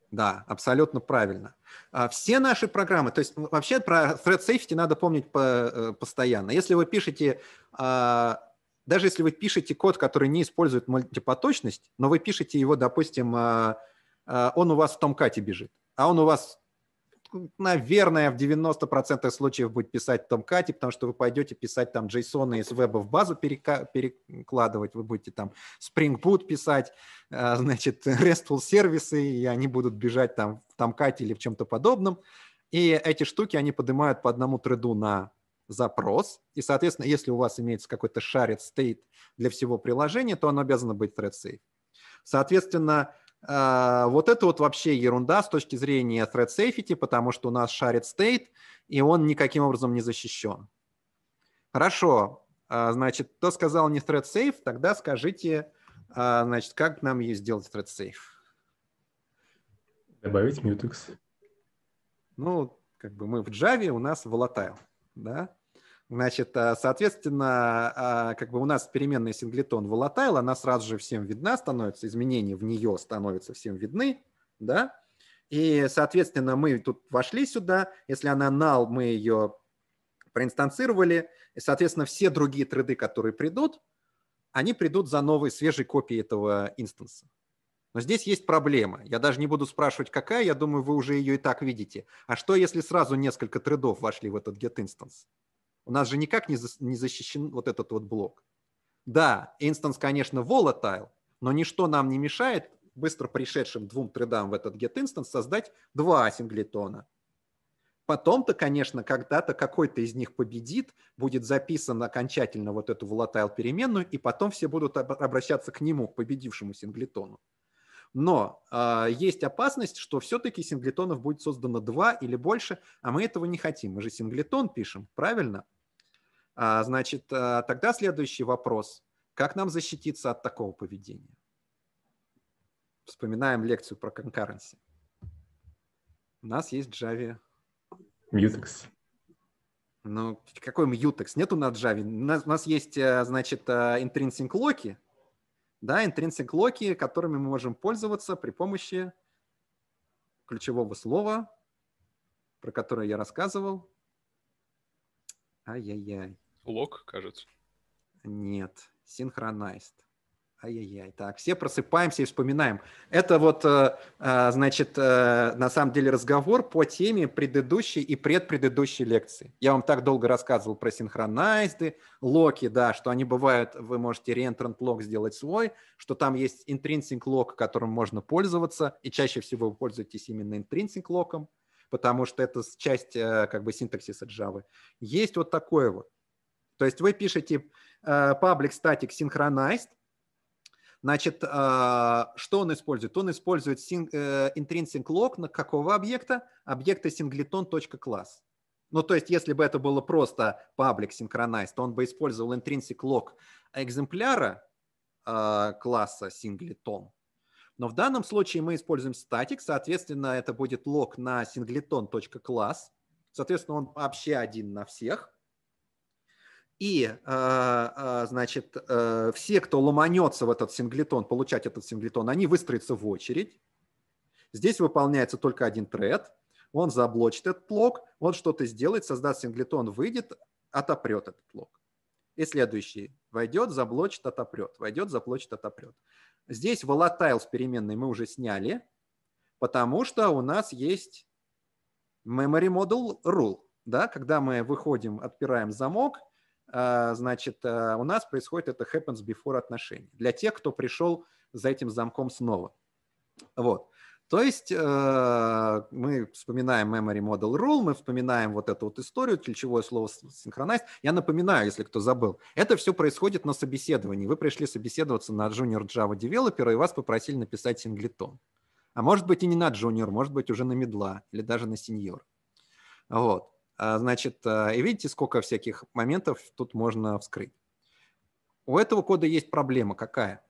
Да, абсолютно правильно. А, все наши программы, то есть вообще про thread safety надо помнить э, постоянно. Если вы пишете, а, даже если вы пишете код, который не использует мультипоточность, но вы пишете его, допустим, а, он у вас в том Томкате бежит, а он у вас наверное, в 90% случаев будет писать в потому что вы пойдете писать там JSON из веба в базу перекладывать, вы будете там Spring Boot писать, э, значит, RESTful сервисы, и они будут бежать там в Томкате или в чем-то подобном. И эти штуки, они поднимают по одному треду на запрос, и, соответственно, если у вас имеется какой-то shared state для всего приложения, то оно обязано быть thread safe. Соответственно, а, вот это вот вообще ерунда с точки зрения thread safety, потому что у нас шарит state и он никаким образом не защищен. Хорошо, а, значит, кто сказал не thread safe, тогда скажите, а, значит, как нам ее сделать thread safe? Добавить mutex. Ну, как бы мы в Java, у нас volatile, да? Значит, э, соответственно, а, как бы у нас переменная синглетон волатайл, она сразу же всем видна становится, изменения в нее становятся всем видны, да, и, соответственно, мы тут вошли сюда, если она null, мы ее проинстанцировали, и, соответственно, все другие треды, которые придут, они придут за новой свежей копией этого инстанса. Но здесь есть проблема. Я даже не буду спрашивать, какая, я думаю, вы уже ее и так видите. А что, если сразу несколько тредов вошли в этот get instance? У нас же никак не, за, защищен вот этот вот блок. Да, инстанс, конечно, volatile, но ничто нам не мешает быстро пришедшим двум тредам в этот get instance создать два синглетона. Потом-то, конечно, когда-то какой-то из них победит, будет записан окончательно вот эту volatile переменную, и потом все будут обращаться к нему, к победившему синглетону. Но э, есть опасность, что все-таки синглетонов будет создано два или больше, а мы этого не хотим. Мы же синглетон пишем, правильно? А, значит, э, тогда следующий вопрос. Как нам защититься от такого поведения? Вспоминаем лекцию про конкуренции. У нас есть Java. Mutex. Ну, какой Mutex? Нет у нас Java. У нас, у нас есть, а, значит, Intrinsic Loki, да, intrinsic локи, которыми мы можем пользоваться при помощи ключевого слова, про которое я рассказывал. Ай-яй-яй. Лок, кажется. Нет, синхронайст. Ай-яй-яй. Так, все просыпаемся и вспоминаем. Это вот, э, э, значит, э, на самом деле разговор по теме предыдущей и предпредыдущей лекции. Я вам так долго рассказывал про синхронайзды, локи, да, что они бывают, вы можете реэнтрант лок сделать свой, что там есть интринсинг лок, которым можно пользоваться, и чаще всего вы пользуетесь именно интринсинг локом, потому что это часть как бы синтаксиса Java. Есть вот такое вот. То есть вы пишете public static synchronized, Значит, а, что он использует? Он использует э, intrinsic log на какого объекта? Объекта singleton.class. Ну, то есть, если бы это было просто public synchronize, то он бы использовал intrinsic log экземпляра а, класса singleton. Но в данном случае мы используем static, соответственно, это будет лог на singleton.class. Соответственно, он вообще один на всех – и, э, а, значит, э, все, кто ломанется в этот синглетон, получать этот синглетон, они выстроятся в очередь. Здесь выполняется только один тред. Он заблочит этот лог, он что-то сделает, создаст синглетон, выйдет, отопрет этот лог. И следующий войдет, заблочит, отопрет. Войдет, заблочит, отопрет. Здесь volatile с переменной мы уже сняли, потому что у нас есть memory model rule. Да? Когда мы выходим, отпираем замок – а, значит, а, у нас происходит это happens before отношений. Для тех, кто пришел за этим замком снова. Вот. То есть а, мы вспоминаем Memory Model Rule, мы вспоминаем вот эту вот историю, ключевое слово Synchronize. Я напоминаю, если кто забыл, это все происходит на собеседовании. Вы пришли собеседоваться на Junior Java Developer, и вас попросили написать синглитон. А может быть и не на Junior, может быть уже на медла или даже на сеньор. Вот. А, значит, а, и видите, сколько всяких моментов тут можно вскрыть. У этого кода есть проблема какая?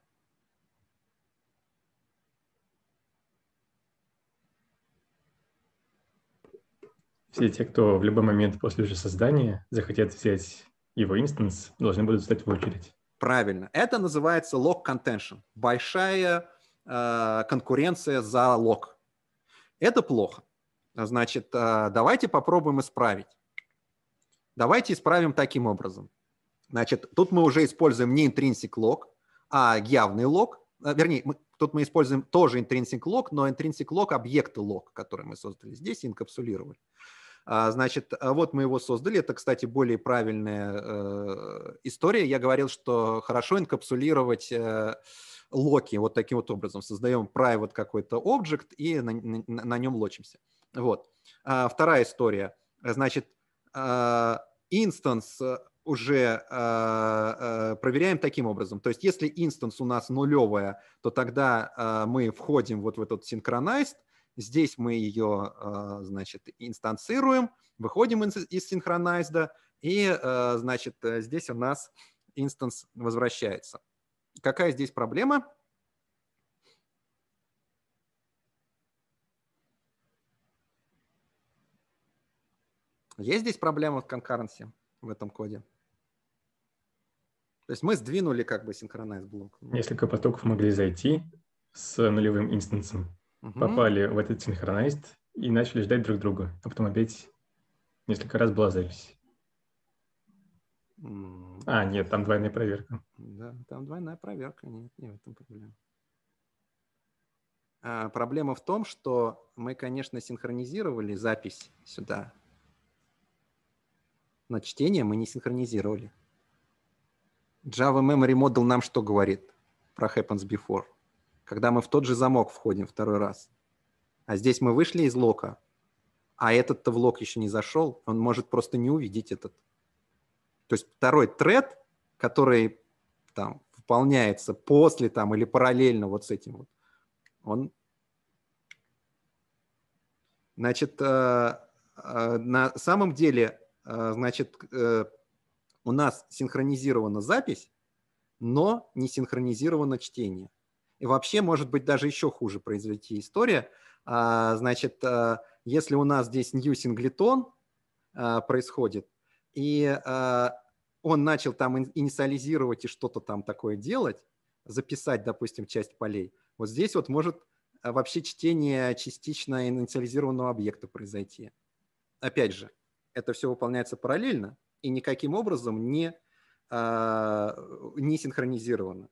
Все те, кто в любой момент после уже создания захотят взять его инстанс, должны будут встать в очередь. Правильно. Это называется лог contention. Большая э, конкуренция за лог. Это плохо. Значит, а, давайте попробуем исправить. Давайте исправим таким образом. Значит, тут мы уже используем не intrinsic log, а явный лог. А, вернее, мы, тут мы используем тоже intrinsic log, но intrinsic log – объекты лог, которые мы создали здесь и инкапсулировали. А, значит, вот мы его создали. Это, кстати, более правильная э, история. Я говорил, что хорошо инкапсулировать э, локи вот таким вот образом. Создаем private какой-то объект и на, на, на нем лочимся. Вот. А, вторая история. Значит, а, инстанс уже а, а, проверяем таким образом. То есть если инстанс у нас нулевая, то тогда мы входим вот в этот synchronized, Здесь мы ее, значит, инстанцируем, выходим из синхронайзда, и, значит, здесь у нас инстанс возвращается. Какая здесь проблема? Есть здесь проблема в конкуренции в этом коде? То есть мы сдвинули как бы синхронайз блок. Несколько потоков могли зайти с нулевым инстансом, угу. попали в этот синхронайз и начали ждать друг друга, а потом опять несколько раз блазались. Mm. А, нет, там двойная проверка. Да, там двойная проверка, нет, не в этом проблема. А, проблема в том, что мы, конечно, синхронизировали запись сюда, на чтение мы не синхронизировали. Java Memory Model нам что говорит про happens before? Когда мы в тот же замок входим второй раз. А здесь мы вышли из лока, а этот-то в лок еще не зашел, он может просто не увидеть этот. То есть второй тред, который там выполняется после там или параллельно вот с этим вот, он... Значит, э, э, на самом деле а, значит, э, у нас синхронизирована запись, но не синхронизировано чтение. И вообще, может быть, даже еще хуже произойти история. А, значит, а, если у нас здесь new синглитон происходит, и он начал там инициализировать и что-то там такое делать, записать, допустим, часть полей, вот здесь вот может вообще чтение частично инициализированного объекта произойти. Опять же, это все выполняется параллельно и никаким образом не, а, не синхронизировано.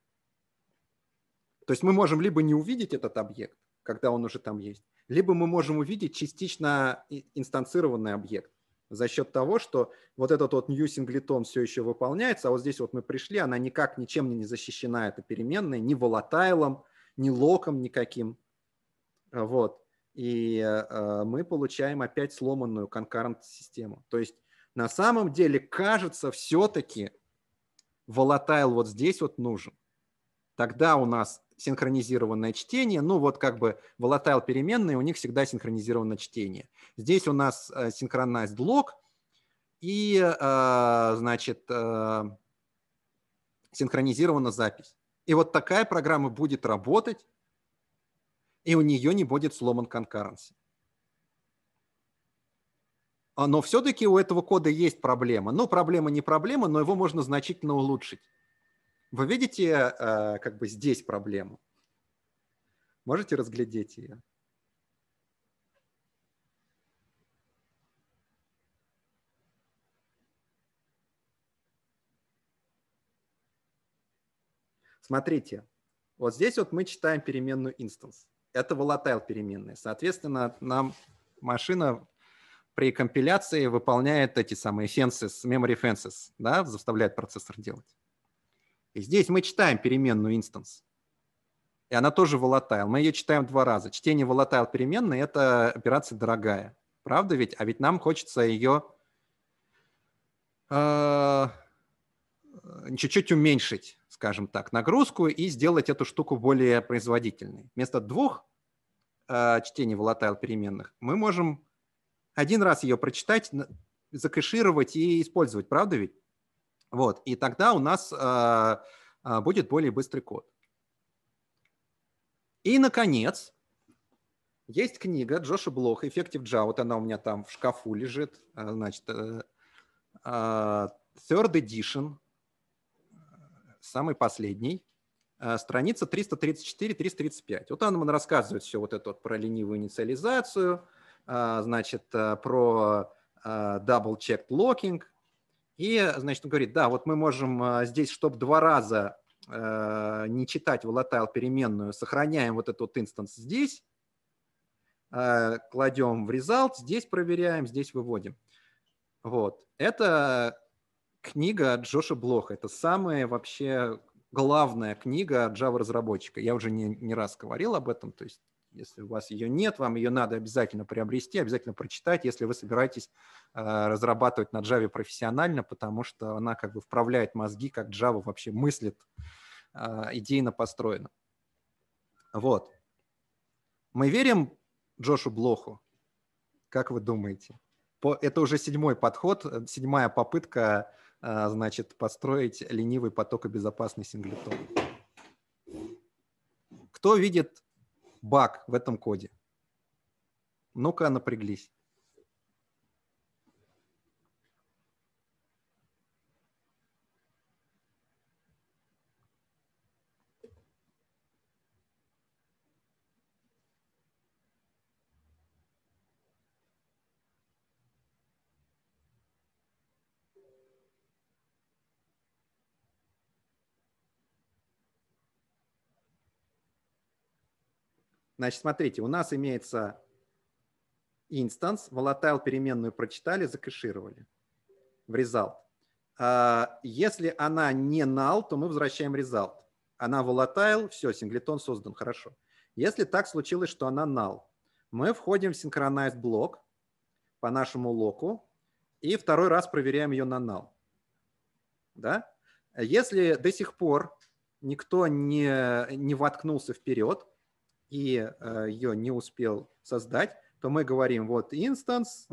То есть мы можем либо не увидеть этот объект, когда он уже там есть, либо мы можем увидеть частично инстанцированный объект за счет того, что вот этот вот new singleton все еще выполняется, а вот здесь вот мы пришли, она никак ничем не защищена, эта переменная, ни волатайлом, ни локом никаким. Вот и э, э, мы получаем опять сломанную конкарент-систему. То есть на самом деле, кажется, все-таки волатайл вот здесь вот нужен. Тогда у нас синхронизированное чтение, ну вот как бы волатайл переменные, у них всегда синхронизированное чтение. Здесь у нас э, synchronized блок и, э, значит, э, синхронизирована запись. И вот такая программа будет работать и у нее не будет сломан конкуренция. А, но все-таки у этого кода есть проблема. Ну, проблема не проблема, но его можно значительно улучшить. Вы видите э, как бы здесь проблему? Можете разглядеть ее? Смотрите, вот здесь вот мы читаем переменную instance это volatile переменные. Соответственно, нам машина при компиляции выполняет эти самые fences, memory fences, да, заставляет процессор делать. И здесь мы читаем переменную instance. И она тоже volatile. Мы ее читаем два раза. Чтение volatile переменной – это операция дорогая. Правда ведь? А ведь нам хочется ее э, чуть-чуть уменьшить скажем так, нагрузку и сделать эту штуку более производительной. Вместо двух э, чтений волатайл переменных мы можем один раз ее прочитать, закэшировать и использовать, правда ведь? Вот, и тогда у нас э, э будет более быстрый код. И, наконец, есть книга Джоша Блоха «Effective Java», вот она у меня там в шкафу лежит, э, значит, э, Third Edition, самый последний, а, страница 334-335. Вот Анман рассказывает все вот это вот про ленивую инициализацию, а, значит, э, про а, double-checked locking. И, значит, он говорит, да, вот мы можем здесь, чтобы два раза э, не читать volatile переменную, сохраняем вот этот вот инстанс здесь, кладем в result, здесь проверяем, здесь выводим. Вот. Это книга от Джоша Блоха. Это самая вообще главная книга Java-разработчика. Я уже не, не раз говорил об этом, то есть если у вас ее нет, вам ее надо обязательно приобрести, обязательно прочитать, если вы собираетесь э, разрабатывать на Java профессионально, потому что она как бы вправляет мозги, как Java вообще мыслит, э, идейно построена. Вот. Мы верим Джошу Блоху? Как вы думаете? По, это уже седьмой подход, седьмая попытка а, значит, построить ленивый поток и безопасный синглетон. Кто видит баг в этом коде? Ну-ка, напряглись. Значит, смотрите, у нас имеется инстанс, volatile переменную прочитали, закэшировали в result. А, если она не null, то мы возвращаем result. Она volatile, все, синглетон создан, хорошо. Если так случилось, что она null, мы входим в synchronized блок по нашему локу и второй раз проверяем ее на null. Да? Если до сих пор никто не, не воткнулся вперед, и э, ее не успел создать, то мы говорим вот instance,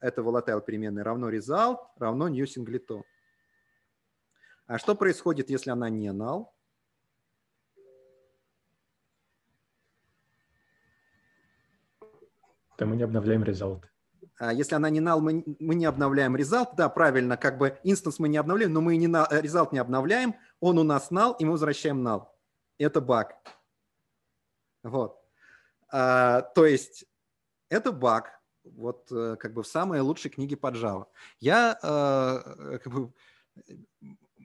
этого volatile переменная, равно result, равно new singleton. А что происходит, если она не null? То мы не обновляем result. А если она не null, мы, мы не обновляем result. Да, правильно, как бы instance мы не обновляем, но мы не null, э, result не обновляем. Он у нас null, и мы возвращаем null. Это баг. Вот. А, то есть это баг, вот э, как бы в самой лучшей книге по Java. Я, э, как бы,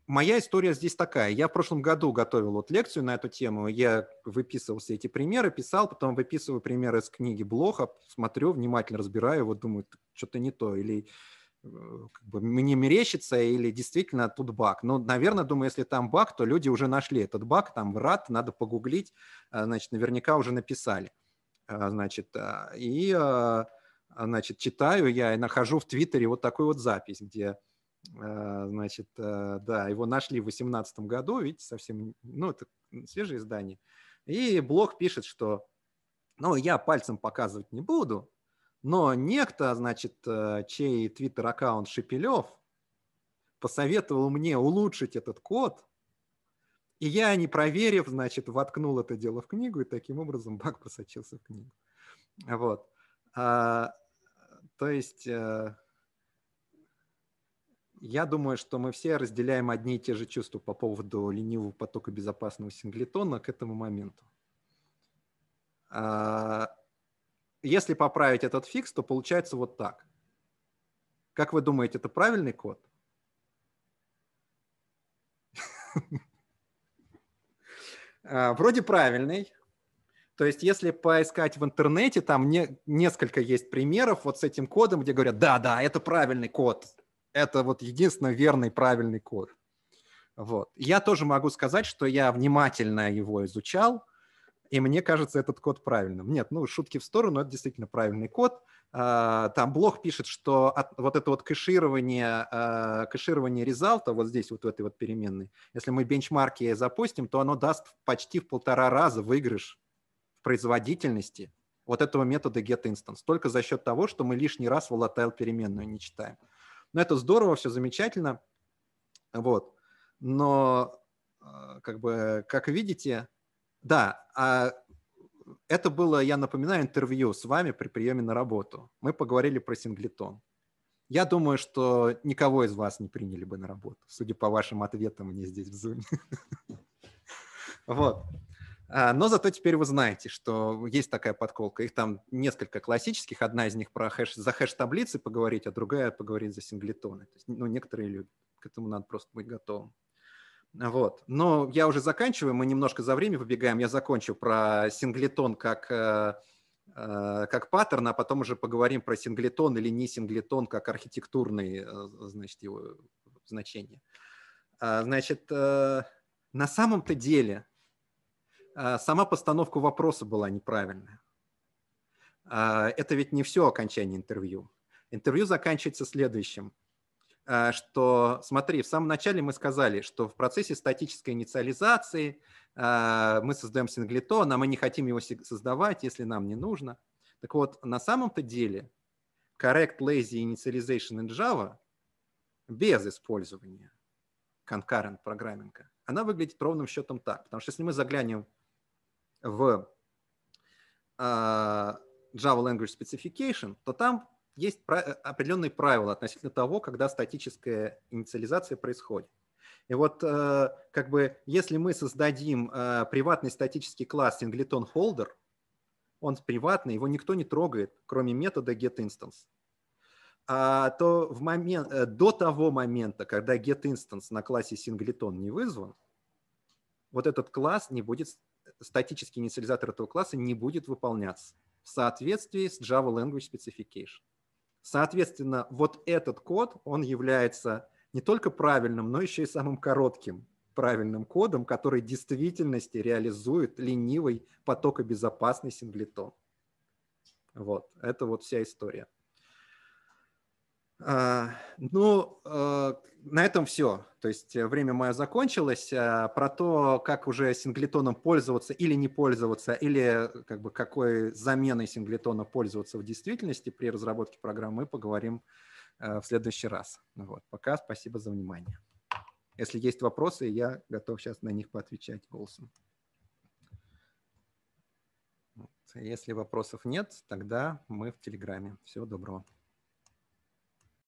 моя история здесь такая. Я в прошлом году готовил вот лекцию на эту тему, я выписывал все эти примеры, писал, потом выписываю примеры из книги Блоха, смотрю, внимательно разбираю, вот думаю, что-то не то, или Э, как бы мне мерещится или действительно тут баг. Но, наверное, думаю, если там баг, то люди уже нашли этот баг, там врат, надо погуглить, э, значит, наверняка уже написали. Э, значит, а, и значит, читаю я и нахожу в Твиттере вот такую вот запись, где значит, да, его нашли в 2018 году, видите, совсем, ну, это свежее издание. И блог пишет, что, ну, я пальцем показывать не буду, но некто, значит, э, чей твиттер-аккаунт Шепелев, посоветовал мне улучшить этот код, и я, не проверив, значит, воткнул это дело в книгу, и таким образом баг просочился в книгу. Вот. А, то есть э, я думаю, что мы все разделяем одни и те же чувства по поводу ленивого потока безопасного синглетона к этому моменту. А, если поправить этот фикс, то получается вот так. Как вы думаете, это правильный код? А, вроде правильный. То есть, если поискать в интернете, там не, несколько есть примеров вот с этим кодом, где говорят, да, да, это правильный код. Это вот единственно верный правильный код. Вот. Я тоже могу сказать, что я внимательно его изучал, и мне кажется этот код правильным. Нет, ну, шутки в сторону, это действительно правильный код. А, там блог пишет, что от, вот это вот кэширование, а, кэширование результата вот здесь, вот в этой вот переменной, если мы бенчмарки запустим, то оно даст почти в полтора раза выигрыш в производительности вот этого метода getInstance, только за счет того, что мы лишний раз volatile переменную не читаем. Но ну, это здорово, все замечательно. Вот. Но, а, как бы, как видите, да, а это было, я напоминаю, интервью с вами при приеме на работу. Мы поговорили про синглитон. Я думаю, что никого из вас не приняли бы на работу, судя по вашим ответам мне здесь в Zoom. Вот. А, но зато теперь вы знаете, что есть такая подколка. Их там несколько классических. Одна из них про хэш, за хэш-таблицы поговорить, а другая поговорить за синглитоны. То есть, ну, некоторые люди. К этому надо просто быть готовым. Вот. Но я уже заканчиваю, мы немножко за время выбегаем, Я закончу про синглетон как, э, э, как паттерн, а потом уже поговорим про синглетон или не синглетон как архитектурные э, значит, его значения. А, значит, на самом-то деле сама постановка вопроса была неправильная. А, это ведь не все окончание интервью. Интервью заканчивается следующим – Э, что, смотри, в самом начале мы сказали, что в процессе статической инициализации э, мы создаем синглетон, а мы не хотим его создавать, если нам не нужно. Так вот, на самом-то деле correct lazy initialization in Java без использования concurrent программинга, она выглядит ровным счетом так. Потому что если мы заглянем в э, Java Language Specification, то там есть э, определенные правила относительно того, когда статическая инициализация происходит. И вот э, как бы если мы создадим э, приватный статический класс singleton holder, он приватный, его никто не трогает, кроме метода getInstance. А, то в момент, до того момента, когда getInstance на классе singleton не вызван, вот этот класс не будет, статический инициализатор этого класса не будет выполняться в соответствии с Java Language Specification. Соответственно, вот этот код, он является не только правильным, но еще и самым коротким правильным кодом, который в действительности реализует ленивый потокобезопасный синглетон. Вот, это вот вся история. А, ну, э, на этом все. То есть э, время мое закончилось. А, про то, как уже синглетоном пользоваться или не пользоваться, или э, как бы какой заменой синглетона пользоваться в действительности при разработке программы, мы поговорим в следующий раз. Ну вот. Пока спасибо за внимание. Если есть вопросы, я готов сейчас на них поотвечать голосом. Если вопросов нет, тогда мы в Телеграме. Всего доброго.